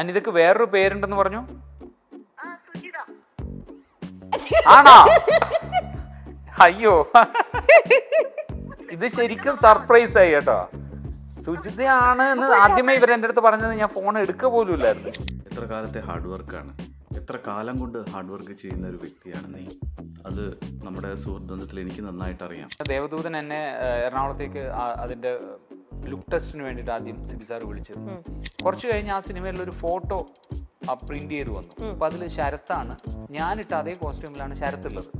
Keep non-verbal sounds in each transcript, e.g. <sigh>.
അനിതക്ക് വേറൊരു പേരുണ്ടെന്ന് പറഞ്ഞു ആണോ <laughs> അയ്യോ ഇത് ശരിക്കും സർപ്രൈസ് ആയി കേട്ടോ സുജിത ആണ് എന്ന് ആദ്യമേ എന്റെ അടുത്ത് പറഞ്ഞത് ഞാൻ ഫോൺ എടുക്ക പോലും ഇല്ലായിരുന്നു എത്ര കാലത്തെ ഹാർഡ് വർക്ക് ആണ് എത്ര കാലം കൊണ്ട് ഹാർഡ് വർക്ക് ചെയ്യുന്ന ഒരു വ്യക്തിയാണ് നീ അത് നമ്മുടെ സുഹൃത്ത് എനിക്ക് നന്നായിട്ട് അറിയാം ദേവദൂതൻ എന്നെ എറണാകുളത്തേക്ക് അതിന്റെ ലുക്ക് ടെസ്റ്റിന് വേണ്ടിയിട്ട് ആദ്യം സിബി സാർ വിളിച്ചിരുന്നു കുറച്ച് കഴിഞ്ഞ് ആ സിനിമയിൽ ഒരു ഫോട്ടോ പ്രിന്റ് ചെയ്ത് വന്നു അപ്പൊ അതിൽ ശരത്താണ് ഞാനിട്ട് അതേ കോസ്റ്റ്യൂമിലാണ് ശരത്തുള്ളത്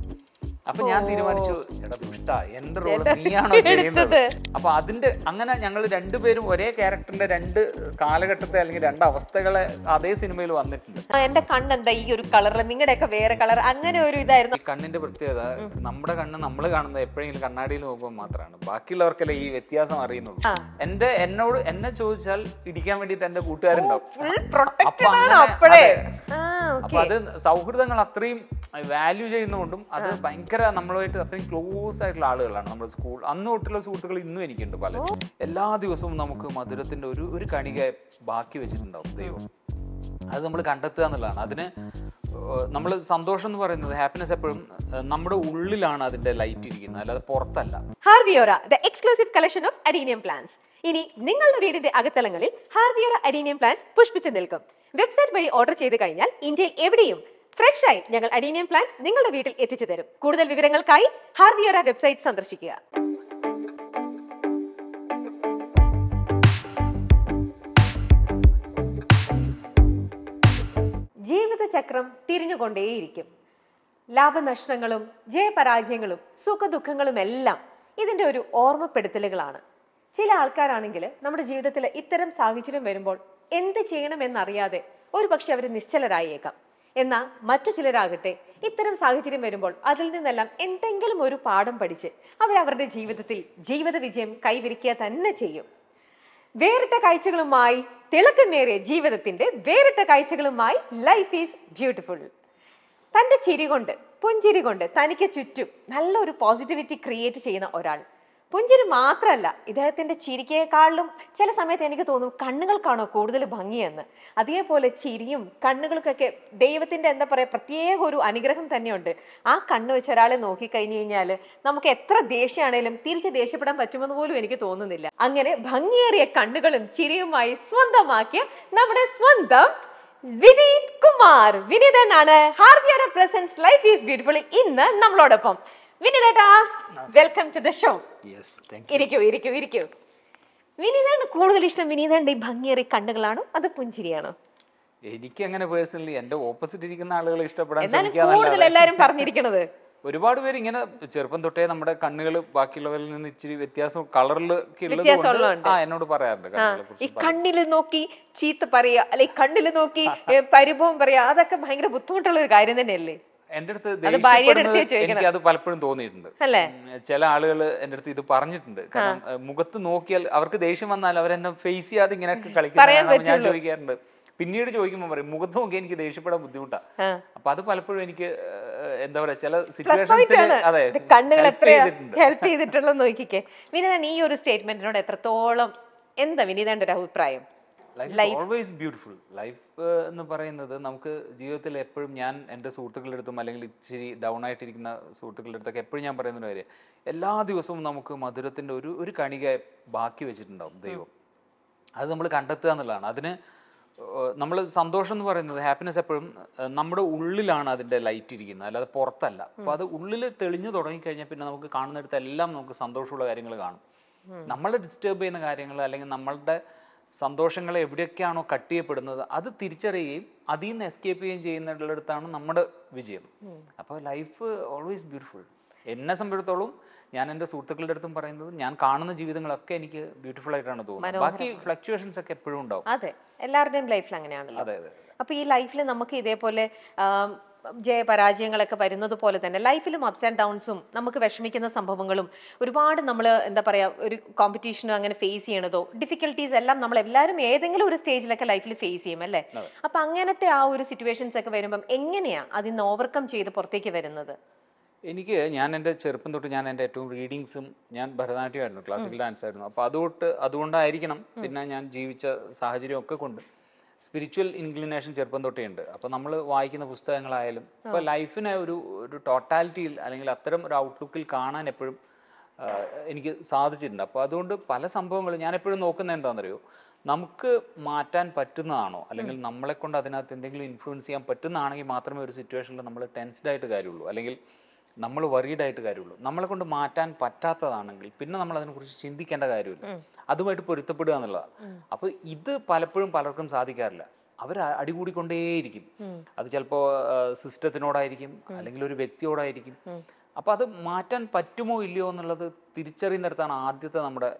അപ്പൊ ഞാൻ തീരുമാനിച്ചു എന്റെ റോൾ നീയാണോ ചെയ്യുന്നത് അപ്പൊ അതിന്റെ അങ്ങനെ ഞങ്ങൾ രണ്ടുപേരും ഒരേ ക്യാരക്ടറിന്റെ രണ്ട് കാലഘട്ടത്തെ അല്ലെങ്കിൽ രണ്ട് അവസ്ഥകളെ അതേ സിനിമയിൽ വന്നിട്ടുണ്ട് എന്റെ കണ്ണെന്താ ഈ ഒരു കളർ നിങ്ങളുടെയൊക്കെ വേറെ കളർ അങ്ങനെ ഒരു ഇതായിരുന്നു കണ്ണിന്റെ പ്രത്യേകത നമ്മുടെ കണ്ണ് നമ്മൾ കാണുന്നത് എപ്പോഴെങ്കിലും കണ്ണാടിയിൽ നോക്കുമ്പോൾ മാത്രമാണ് ബാക്കിയുള്ളവർക്കല്ലേ ഈ വ്യത്യാസം അറിയുന്നുള്ളൂ എന്റെ എന്നോട് എന്നെ ചോദിച്ചാൽ ഇടിക്കാൻ വേണ്ടിട്ട് എന്റെ കൂട്ടുകാരുണ്ടാവും അപ്പൊ അത് സൗഹൃദങ്ങൾ അത്രയും വാല്യൂ ചെയ്യുന്നതുകൊണ്ടും അത് ഭയങ്കര ഭയങ്കര നമ്മളുമായിട്ട് അത്രയും ക്ലോസ് ആയിട്ടുള്ള ആളുകളാണ് നമ്മുടെ സ്കൂൾ അന്ന് തൊട്ടുള്ള സുഹൃത്തുക്കൾ ഇന്നും എനിക്കുണ്ട് പലരും എല്ലാ ദിവസവും നമുക്ക് മധുരത്തിന്റെ ഒരു ഒരു കണിക ബാക്കി വെച്ചിട്ടുണ്ടാവും ദൈവം അത് നമ്മൾ കണ്ടെത്തുക എന്നുള്ളതാണ് അതിന് നമ്മൾ സന്തോഷം എന്ന് പറയുന്നത് ഹാപ്പിനെസ് എപ്പോഴും നമ്മുടെ ഉള്ളിലാണ് അതിന്റെ ലൈറ്റ് ഇരിക്കുന്നത് അല്ലാതെ പുറത്തല്ല ഹാർവിയോറ the exclusive collection of adenium plants ഇനി നിങ്ങളുടെ വീടിന്റെ അകത്തലങ്ങളിൽ ഹാർവിയോറ അഡീനിയം പ്ലാന്റ്സ് പുഷ്പിച്ചു നിൽക്കും വെബ്സൈറ്റ് വഴി ഓർഡർ ചെയ്ത് കഴിഞ്ഞാൽ ഇന്ത്യയിൽ എവിടെയും ഫ്രഷ് ആയി ഞങ്ങൾ അഡീനിയം പ്ലാന്റ് നിങ്ങളുടെ വീട്ടിൽ എത്തിച്ചു തരും കൂടുതൽ വിവരങ്ങൾക്കായി ഹാർവിയോര വെബ്സൈറ്റ് സന്ദർശിക്കുക ജീവിതചക്രം തിരിഞ്ഞുകൊണ്ടേയിരിക്കും ലാഭനഷ്ടങ്ങളും ജയപരാജയങ്ങളും സുഖദുഃഖങ്ങളും എല്ലാം ഇതിൻ്റെ ഒരു ഓർമ്മപ്പെടുത്തലുകളാണ് ചില ആൾക്കാരാണെങ്കിൽ നമ്മുടെ ജീവിതത്തിൽ ഇത്തരം സാഹചര്യം വരുമ്പോൾ എന്ത് ചെയ്യണമെന്നറിയാതെ ഒരു പക്ഷെ അവർ നിശ്ചലരായേക്കാം എന്നാൽ മറ്റു ചിലരാകട്ടെ ഇത്തരം സാഹചര്യം വരുമ്പോൾ അതിൽ നിന്നെല്ലാം എന്തെങ്കിലും ഒരു പാഠം പഠിച്ച് അവരവരുടെ ജീവിതത്തിൽ ജീവിത വിജയം കൈവരിക്കുക തന്നെ ചെയ്യും വേറിട്ട കാഴ്ചകളുമായി തിളക്കമേറിയ ജീവിതത്തിന്റെ വേറിട്ട കാഴ്ചകളുമായി ലൈഫ് ഈസ് ബ്യൂട്ടിഫുൾ തൻ്റെ ചിരി കൊണ്ട് പുഞ്ചിരി കൊണ്ട് തനിക്ക് ചുറ്റും നല്ലൊരു പോസിറ്റിവിറ്റി ക്രിയേറ്റ് ചെയ്യുന്ന ഒരാൾ പുഞ്ചിരി മാത്രമല്ല ഇദ്ദേഹത്തിൻ്റെ ചിരിക്കേക്കാളിലും ചില സമയത്ത് എനിക്ക് തോന്നും കണ്ണുകൾക്കാണോ കൂടുതൽ ഭംഗിയെന്ന് അതേപോലെ ചിരിയും കണ്ണുകൾക്കൊക്കെ ദൈവത്തിൻ്റെ എന്താ പറയുക പ്രത്യേക ഒരു അനുഗ്രഹം തന്നെയുണ്ട് ആ കണ്ണ് വെച്ച് ഒരാളെ നോക്കിക്കഴിഞ്ഞു കഴിഞ്ഞാൽ നമുക്ക് എത്ര ദേഷ്യമാണേലും തിരിച്ച് ദേഷ്യപ്പെടാൻ പറ്റുമെന്ന് പോലും എനിക്ക് തോന്നുന്നില്ല അങ്ങനെ ഭംഗിയേറിയ കണ്ണുകളും ചിരിയുമായി സ്വന്തമാക്കിയ നമ്മുടെ സ്വന്തം വിനീത് കുമാർ വിനീതനാണ് ഹാർവിയർ പ്രസൻസ് ലൈഫ് ഈസ് ബ്യൂട്ടിഫുൾ ഇന്ന് നമ്മളോടൊപ്പം വിനീതേട്ടാ വെൽക്കം ടു ദ ഷോ ഇരിക്കൂ ഇരിക്കൂ ഇരിക്കൂ വിനീതാണ് കൂടുതൽ ഇഷ്ടം വിനീതന്റെ ഈ ഭംഗിയേറിയ കണ്ണുകളാണോ അത് പുഞ്ചിരിയാണോ എനിക്ക് അങ്ങനെ പേഴ്സണലി എന്റെ ഓപ്പോസിറ്റ് ഇരിക്കുന്ന ആളുകൾ ഇഷ്ടപ്പെടാൻ കൂടുതൽ ഒരുപാട് പേര് ഇങ്ങനെ ചെറുപ്പം തൊട്ടേ നമ്മുടെ കണ്ണുകൾ ബാക്കിയുള്ളവരിൽ നിന്ന് ഇച്ചിരി വ്യത്യാസം കളറിൽ എന്നോട് പറയാറുണ്ട് ഈ കണ്ണിൽ നോക്കി ചീത്ത പറയുക അല്ലെ കണ്ണിൽ നോക്കി പരിഭവം പറയുക അതൊക്കെ ഭയങ്കര ബുദ്ധിമുട്ടുള്ള ഒരു കാര്യം തന്നെയല്ലേ എന്റെ അടുത്ത് എനിക്ക് അത് പലപ്പോഴും തോന്നിയിട്ടുണ്ട് ചില ആളുകൾ എന്റെ അടുത്ത് ഇത് പറഞ്ഞിട്ടുണ്ട് കാരണം മുഖത്ത് നോക്കിയാൽ അവർക്ക് ദേഷ്യം വന്നാൽ അവരെന്നെ ഫേസ് ചെയ്യാതെ ഇങ്ങനെ കളിക്കുന്ന ഞാൻ ചോദിക്കാറുണ്ട് പിന്നീട് ചോദിക്കുമ്പോൾ പറയും മുഖത്ത് നോക്കി എനിക്ക് ദേഷ്യപ്പെടാൻ ബുദ്ധിമുട്ടാണ് അപ്പൊ അത് പലപ്പോഴും എനിക്ക് എന്താ പറയാ ചില സിറ്റുവേഷൻ ഹെൽപ്പ് ചെയ്തിട്ടുള്ളത് നോക്കിക്കേ വിനീതൻ ഈ ഒരു സ്റ്റേറ്റ്മെന്റിനോട് എത്രത്തോളം എന്താ വിനീതന്റെ ഒരു അഭിപ്രായം ലൈഫ് ഓൾവേസ് ബ്യൂട്ടിഫുൾ ലൈഫ് എന്ന് പറയുന്നത് നമുക്ക് ജീവിതത്തിൽ എപ്പോഴും ഞാൻ എൻ്റെ സുഹൃത്തുക്കളുടെ അടുത്തും അല്ലെങ്കിൽ ഇച്ചിരി ഡൗൺ ആയിട്ടിരിക്കുന്ന സുഹൃത്തുക്കളുടെ അടുത്തൊക്കെ എപ്പോഴും ഞാൻ പറയുന്ന കാര്യം എല്ലാ ദിവസവും നമുക്ക് മധുരത്തിൻ്റെ ഒരു ഒരു കണിക ബാക്കി വെച്ചിട്ടുണ്ടാവും ദൈവം അത് നമ്മൾ കണ്ടെത്തുക എന്നുള്ളതാണ് അതിന് നമ്മൾ സന്തോഷം എന്ന് പറയുന്നത് ഹാപ്പിനെസ് എപ്പോഴും നമ്മുടെ ഉള്ളിലാണ് അതിൻ്റെ ലൈറ്റ് ഇരിക്കുന്നത് അല്ലാതെ പുറത്തല്ല അപ്പോൾ അത് ഉള്ളിൽ തെളിഞ്ഞു തുടങ്ങിക്കഴിഞ്ഞാൽ പിന്നെ നമുക്ക് കാണുന്നിടത്തെല്ലാം നമുക്ക് സന്തോഷമുള്ള കാര്യങ്ങൾ കാണും നമ്മളെ ഡിസ്റ്റർബ് ചെയ്യുന്ന കാര്യങ്ങൾ അല്ലെങ്കിൽ നമ്മളുടെ സന്തോഷങ്ങൾ എവിടെയൊക്കെയാണോ കട്ട് ചെയ്യപ്പെടുന്നത് അത് തിരിച്ചറിയുകയും അതിൽ നിന്ന് എസ്കേപ്പ് ചെയ്യുകയും ചെയ്യുന്നിടത്താണ് നമ്മുടെ വിജയം അപ്പോൾ ലൈഫ് ഓൾവേസ് ബ്യൂട്ടിഫുൾ എന്നെ സംബന്ധിച്ചിടത്തോളം ഞാൻ എൻ്റെ സുഹൃത്തുക്കളുടെ അടുത്തും പറയുന്നത് ഞാൻ കാണുന്ന ജീവിതങ്ങളൊക്കെ എനിക്ക് ബ്യൂട്ടിഫുൾ ആയിട്ടാണ് തോന്നുന്നത് ബാക്കി ഫ്ലക്ച്വേഷൻസ് ഒക്കെ എപ്പോഴും ഉണ്ടാവും അതെ എല്ലാവരുടെയും ലൈഫിൽ അങ്ങനെയാണല്ലോ അതെ അതെ അപ്പോൾ ഈ ലൈഫിൽ നമുക്ക് ഇതേപോലെ ജയപരാജയങ്ങളൊക്കെ വരുന്നത് പോലെ തന്നെ ലൈഫിലും അപ്സ് ആൻഡ് ഡൗൺസും നമുക്ക് വിഷമിക്കുന്ന സംഭവങ്ങളും ഒരുപാട് നമ്മൾ എന്താ പറയുക ഒരു കോമ്പറ്റീഷനോ അങ്ങനെ ഫേസ് ചെയ്യണതോ ഡിഫിക്കൽട്ടീസ് എല്ലാം നമ്മൾ എല്ലാവരും ഏതെങ്കിലും ഒരു സ്റ്റേജിലൊക്കെ ലൈഫിൽ ഫേസ് ചെയ്യും അല്ലേ അപ്പൊ അങ്ങനത്തെ ആ ഒരു സിറ്റുവേഷൻസ് ഒക്കെ വരുമ്പം എങ്ങനെയാ അതിൽ നിന്ന് ഓവർകം ചെയ്ത് പുറത്തേക്ക് വരുന്നത് എനിക്ക് ഞാൻ എൻ്റെ ചെറുപ്പം തൊട്ട് ഞാൻ എൻ്റെ ഏറ്റവും റീഡിങ്സും ഞാൻ ഭരതനാട്യമായിരുന്നു ക്ലാസിക്കൽ ഡാൻസ് ആയിരുന്നു അപ്പോൾ അതുകൊണ്ട് അതുകൊണ്ടായിരിക്കണം പിന്നെ ഞാൻ ജീവിച്ച സാഹചര്യം ഒക്കെ കൊണ്ട് സ്പിരിച്വൽ ഇൻക്ലിനേഷൻ ചെറുപ്പം തൊട്ടേ ഉണ്ട് അപ്പോൾ നമ്മൾ വായിക്കുന്ന പുസ്തകങ്ങളായാലും ഇപ്പൊ ലൈഫിനെ ഒരു ഒരു ടോട്ടാലിറ്റിയിൽ അല്ലെങ്കിൽ അത്തരം ഒരു ഔട്ട്ലുക്കിൽ കാണാൻ എപ്പോഴും എനിക്ക് സാധിച്ചിട്ടുണ്ട് അപ്പോൾ അതുകൊണ്ട് പല സംഭവങ്ങളും ഞാൻ എപ്പോഴും നോക്കുന്ന എന്താണെന്നറിയോ നമുക്ക് മാറ്റാൻ പറ്റുന്നതാണോ അല്ലെങ്കിൽ നമ്മളെ കൊണ്ട് അതിനകത്ത് എന്തെങ്കിലും ഇൻഫ്ലുവൻസ് ചെയ്യാൻ പറ്റുന്നതാണെങ്കിൽ മാത്രമേ ഒരു സിറ്റുവേഷനിൽ നമ്മൾ ടെൻസ്ഡ് ആയിട്ട് കാര്യമുള്ളൂ അല്ലെങ്കിൽ നമ്മൾ വറീഡ് ആയിട്ട് കാര്യമുള്ളൂ നമ്മളെ കൊണ്ട് മാറ്റാൻ പറ്റാത്തതാണെങ്കിൽ പിന്നെ നമ്മൾ അതിനെക്കുറിച്ച് ചിന്തിക്കേണ്ട കാര്യമില്ല അതുമായിട്ട് പൊരുത്തപ്പെടുക എന്നുള്ളതാണ് അപ്പോൾ ഇത് പലപ്പോഴും പലർക്കും സാധിക്കാറില്ല അവർ അടികൂടിക്കൊണ്ടേയിരിക്കും അത് ചിലപ്പോ സിസ്റ്റത്തിനോടായിരിക്കും അല്ലെങ്കിൽ ഒരു വ്യക്തിയോടായിരിക്കും അപ്പോൾ അത് മാറ്റാൻ പറ്റുമോ ഇല്ലയോ എന്നുള്ളത് തിരിച്ചറിയുന്നിടത്താണ് ആദ്യത്തെ നമ്മുടെ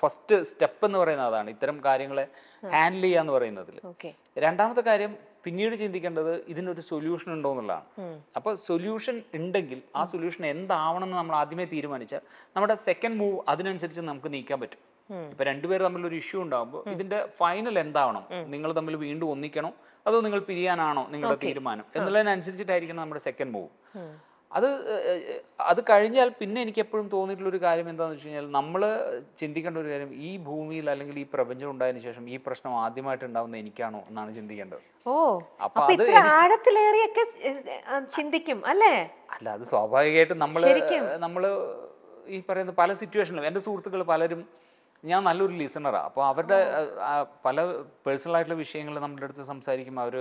ഫസ്റ്റ് സ്റ്റെപ്പ് എന്ന് പറയുന്നത് അതാണ് ഇത്തരം കാര്യങ്ങളെ ഹാൻഡിൽ ചെയ്യാന്ന് എന്ന് പറയുന്നതിൽ രണ്ടാമത്തെ കാര്യം പിന്നീട് ചിന്തിക്കേണ്ടത് ഇതിനൊരു സൊല്യൂഷൻ ഉണ്ടോ എന്നുള്ളതാണ് അപ്പോൾ സൊല്യൂഷൻ ഉണ്ടെങ്കിൽ ആ സൊല്യൂഷൻ എന്താവണം എന്ന് നമ്മൾ ആദ്യമേ തീരുമാനിച്ചാൽ നമ്മുടെ സെക്കൻഡ് മൂവ് അതിനനുസരിച്ച് നമുക്ക് നീക്കാൻ പറ്റും ഇപ്പൊ രണ്ടുപേർ തമ്മിൽ ഒരു ഇഷ്യൂ ഉണ്ടാകുമ്പോൾ ഇതിന്റെ ഫൈനൽ എന്താവണം നിങ്ങൾ തമ്മിൽ വീണ്ടും ഒന്നിക്കണോ അതോ നിങ്ങൾ പിരിയാനാണോ നിങ്ങളുടെ തീരുമാനം എന്നുള്ളതിനനുസരിച്ചിട്ടായിരിക്കണം നമ്മുടെ സെക്കൻഡ് മൂവ് അത് അത് കഴിഞ്ഞാൽ പിന്നെ എനിക്ക് എപ്പോഴും തോന്നിയിട്ടുള്ള ഒരു കാര്യം എന്താണെന്ന് വെച്ച് കഴിഞ്ഞാൽ നമ്മൾ ചിന്തിക്കേണ്ട ഒരു കാര്യം ഈ ഭൂമിയിൽ അല്ലെങ്കിൽ ഈ പ്രപഞ്ചം ഉണ്ടായതിന് ശേഷം ഈ പ്രശ്നം ആദ്യമായിട്ട് ഉണ്ടാവുന്ന എനിക്കാണോ എന്നാണ് ചിന്തിക്കേണ്ടത് ഓ അപ്പൊ ആഴത്തിലേറിയൊക്കെ ചിന്തിക്കും അല്ലേ അല്ല അത് സ്വാഭാവികമായിട്ട് നമ്മൾ നമ്മൾ ഈ പറയുന്ന പല സിറ്റുവേഷനിലും എൻ്റെ സുഹൃത്തുക്കൾ പലരും ഞാൻ നല്ലൊരു ലിസണറാണ് അപ്പോൾ അവരുടെ പല പേഴ്സണൽ ആയിട്ടുള്ള വിഷയങ്ങൾ നമ്മുടെ അടുത്ത് സംസാരിക്കും അവർ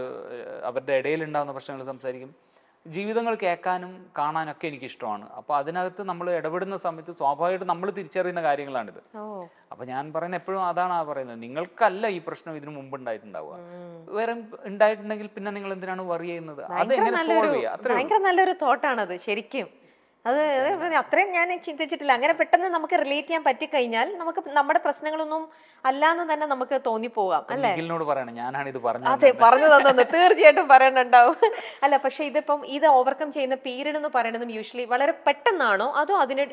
അവരുടെ ഇടയിൽ ഉണ്ടാകുന്ന പ്രശ്നങ്ങൾ സംസാരിക്കും ജീവിതങ്ങൾ കേൾക്കാനും കാണാനൊക്കെ എനിക്ക് ഇഷ്ടമാണ് അപ്പോൾ അതിനകത്ത് നമ്മൾ ഇടപെടുന്ന സമയത്ത് സ്വാഭാവികമായിട്ട് നമ്മൾ തിരിച്ചറിയുന്ന കാര്യങ്ങളാണിത് അപ്പോൾ ഞാൻ പറയുന്ന എപ്പോഴും അതാണ് ആ പറയുന്നത് നിങ്ങൾക്കല്ല ഈ പ്രശ്നം ഇതിനു മുമ്പ് ഉണ്ടായിട്ടുണ്ടാവുക വേറെ ഉണ്ടായിട്ടുണ്ടെങ്കിൽ പിന്നെ നിങ്ങൾ എന്തിനാണ് വറി ചെയ്യുന്നത് അത് എങ്ങനെ സോൾവ് ചെയ്യുക അത്രയും നല്ലൊരു ശരിക്കും അത് അത്രയും ഞാൻ ചിന്തിച്ചിട്ടില്ല അങ്ങനെ പെട്ടെന്ന് നമുക്ക് റിലേറ്റ് ചെയ്യാൻ പറ്റിക്കഴിഞ്ഞാൽ നമുക്ക് നമ്മുടെ പ്രശ്നങ്ങളൊന്നും അല്ലാന്ന് തന്നെ നമുക്ക് തോന്നിപ്പോവാം അല്ലേ പറയണം ഞാനാണ് ഇത് അതെ പറഞ്ഞു തന്നു തീർച്ചയായിട്ടും പറയണുണ്ടാവും അല്ല പക്ഷെ ഇതിപ്പം ഇത് ഓവർകം ചെയ്യുന്ന പീരീഡ് എന്ന് പറയുന്നതും യൂഷ്വലി വളരെ പെട്ടെന്നാണോ അതോ അതിന്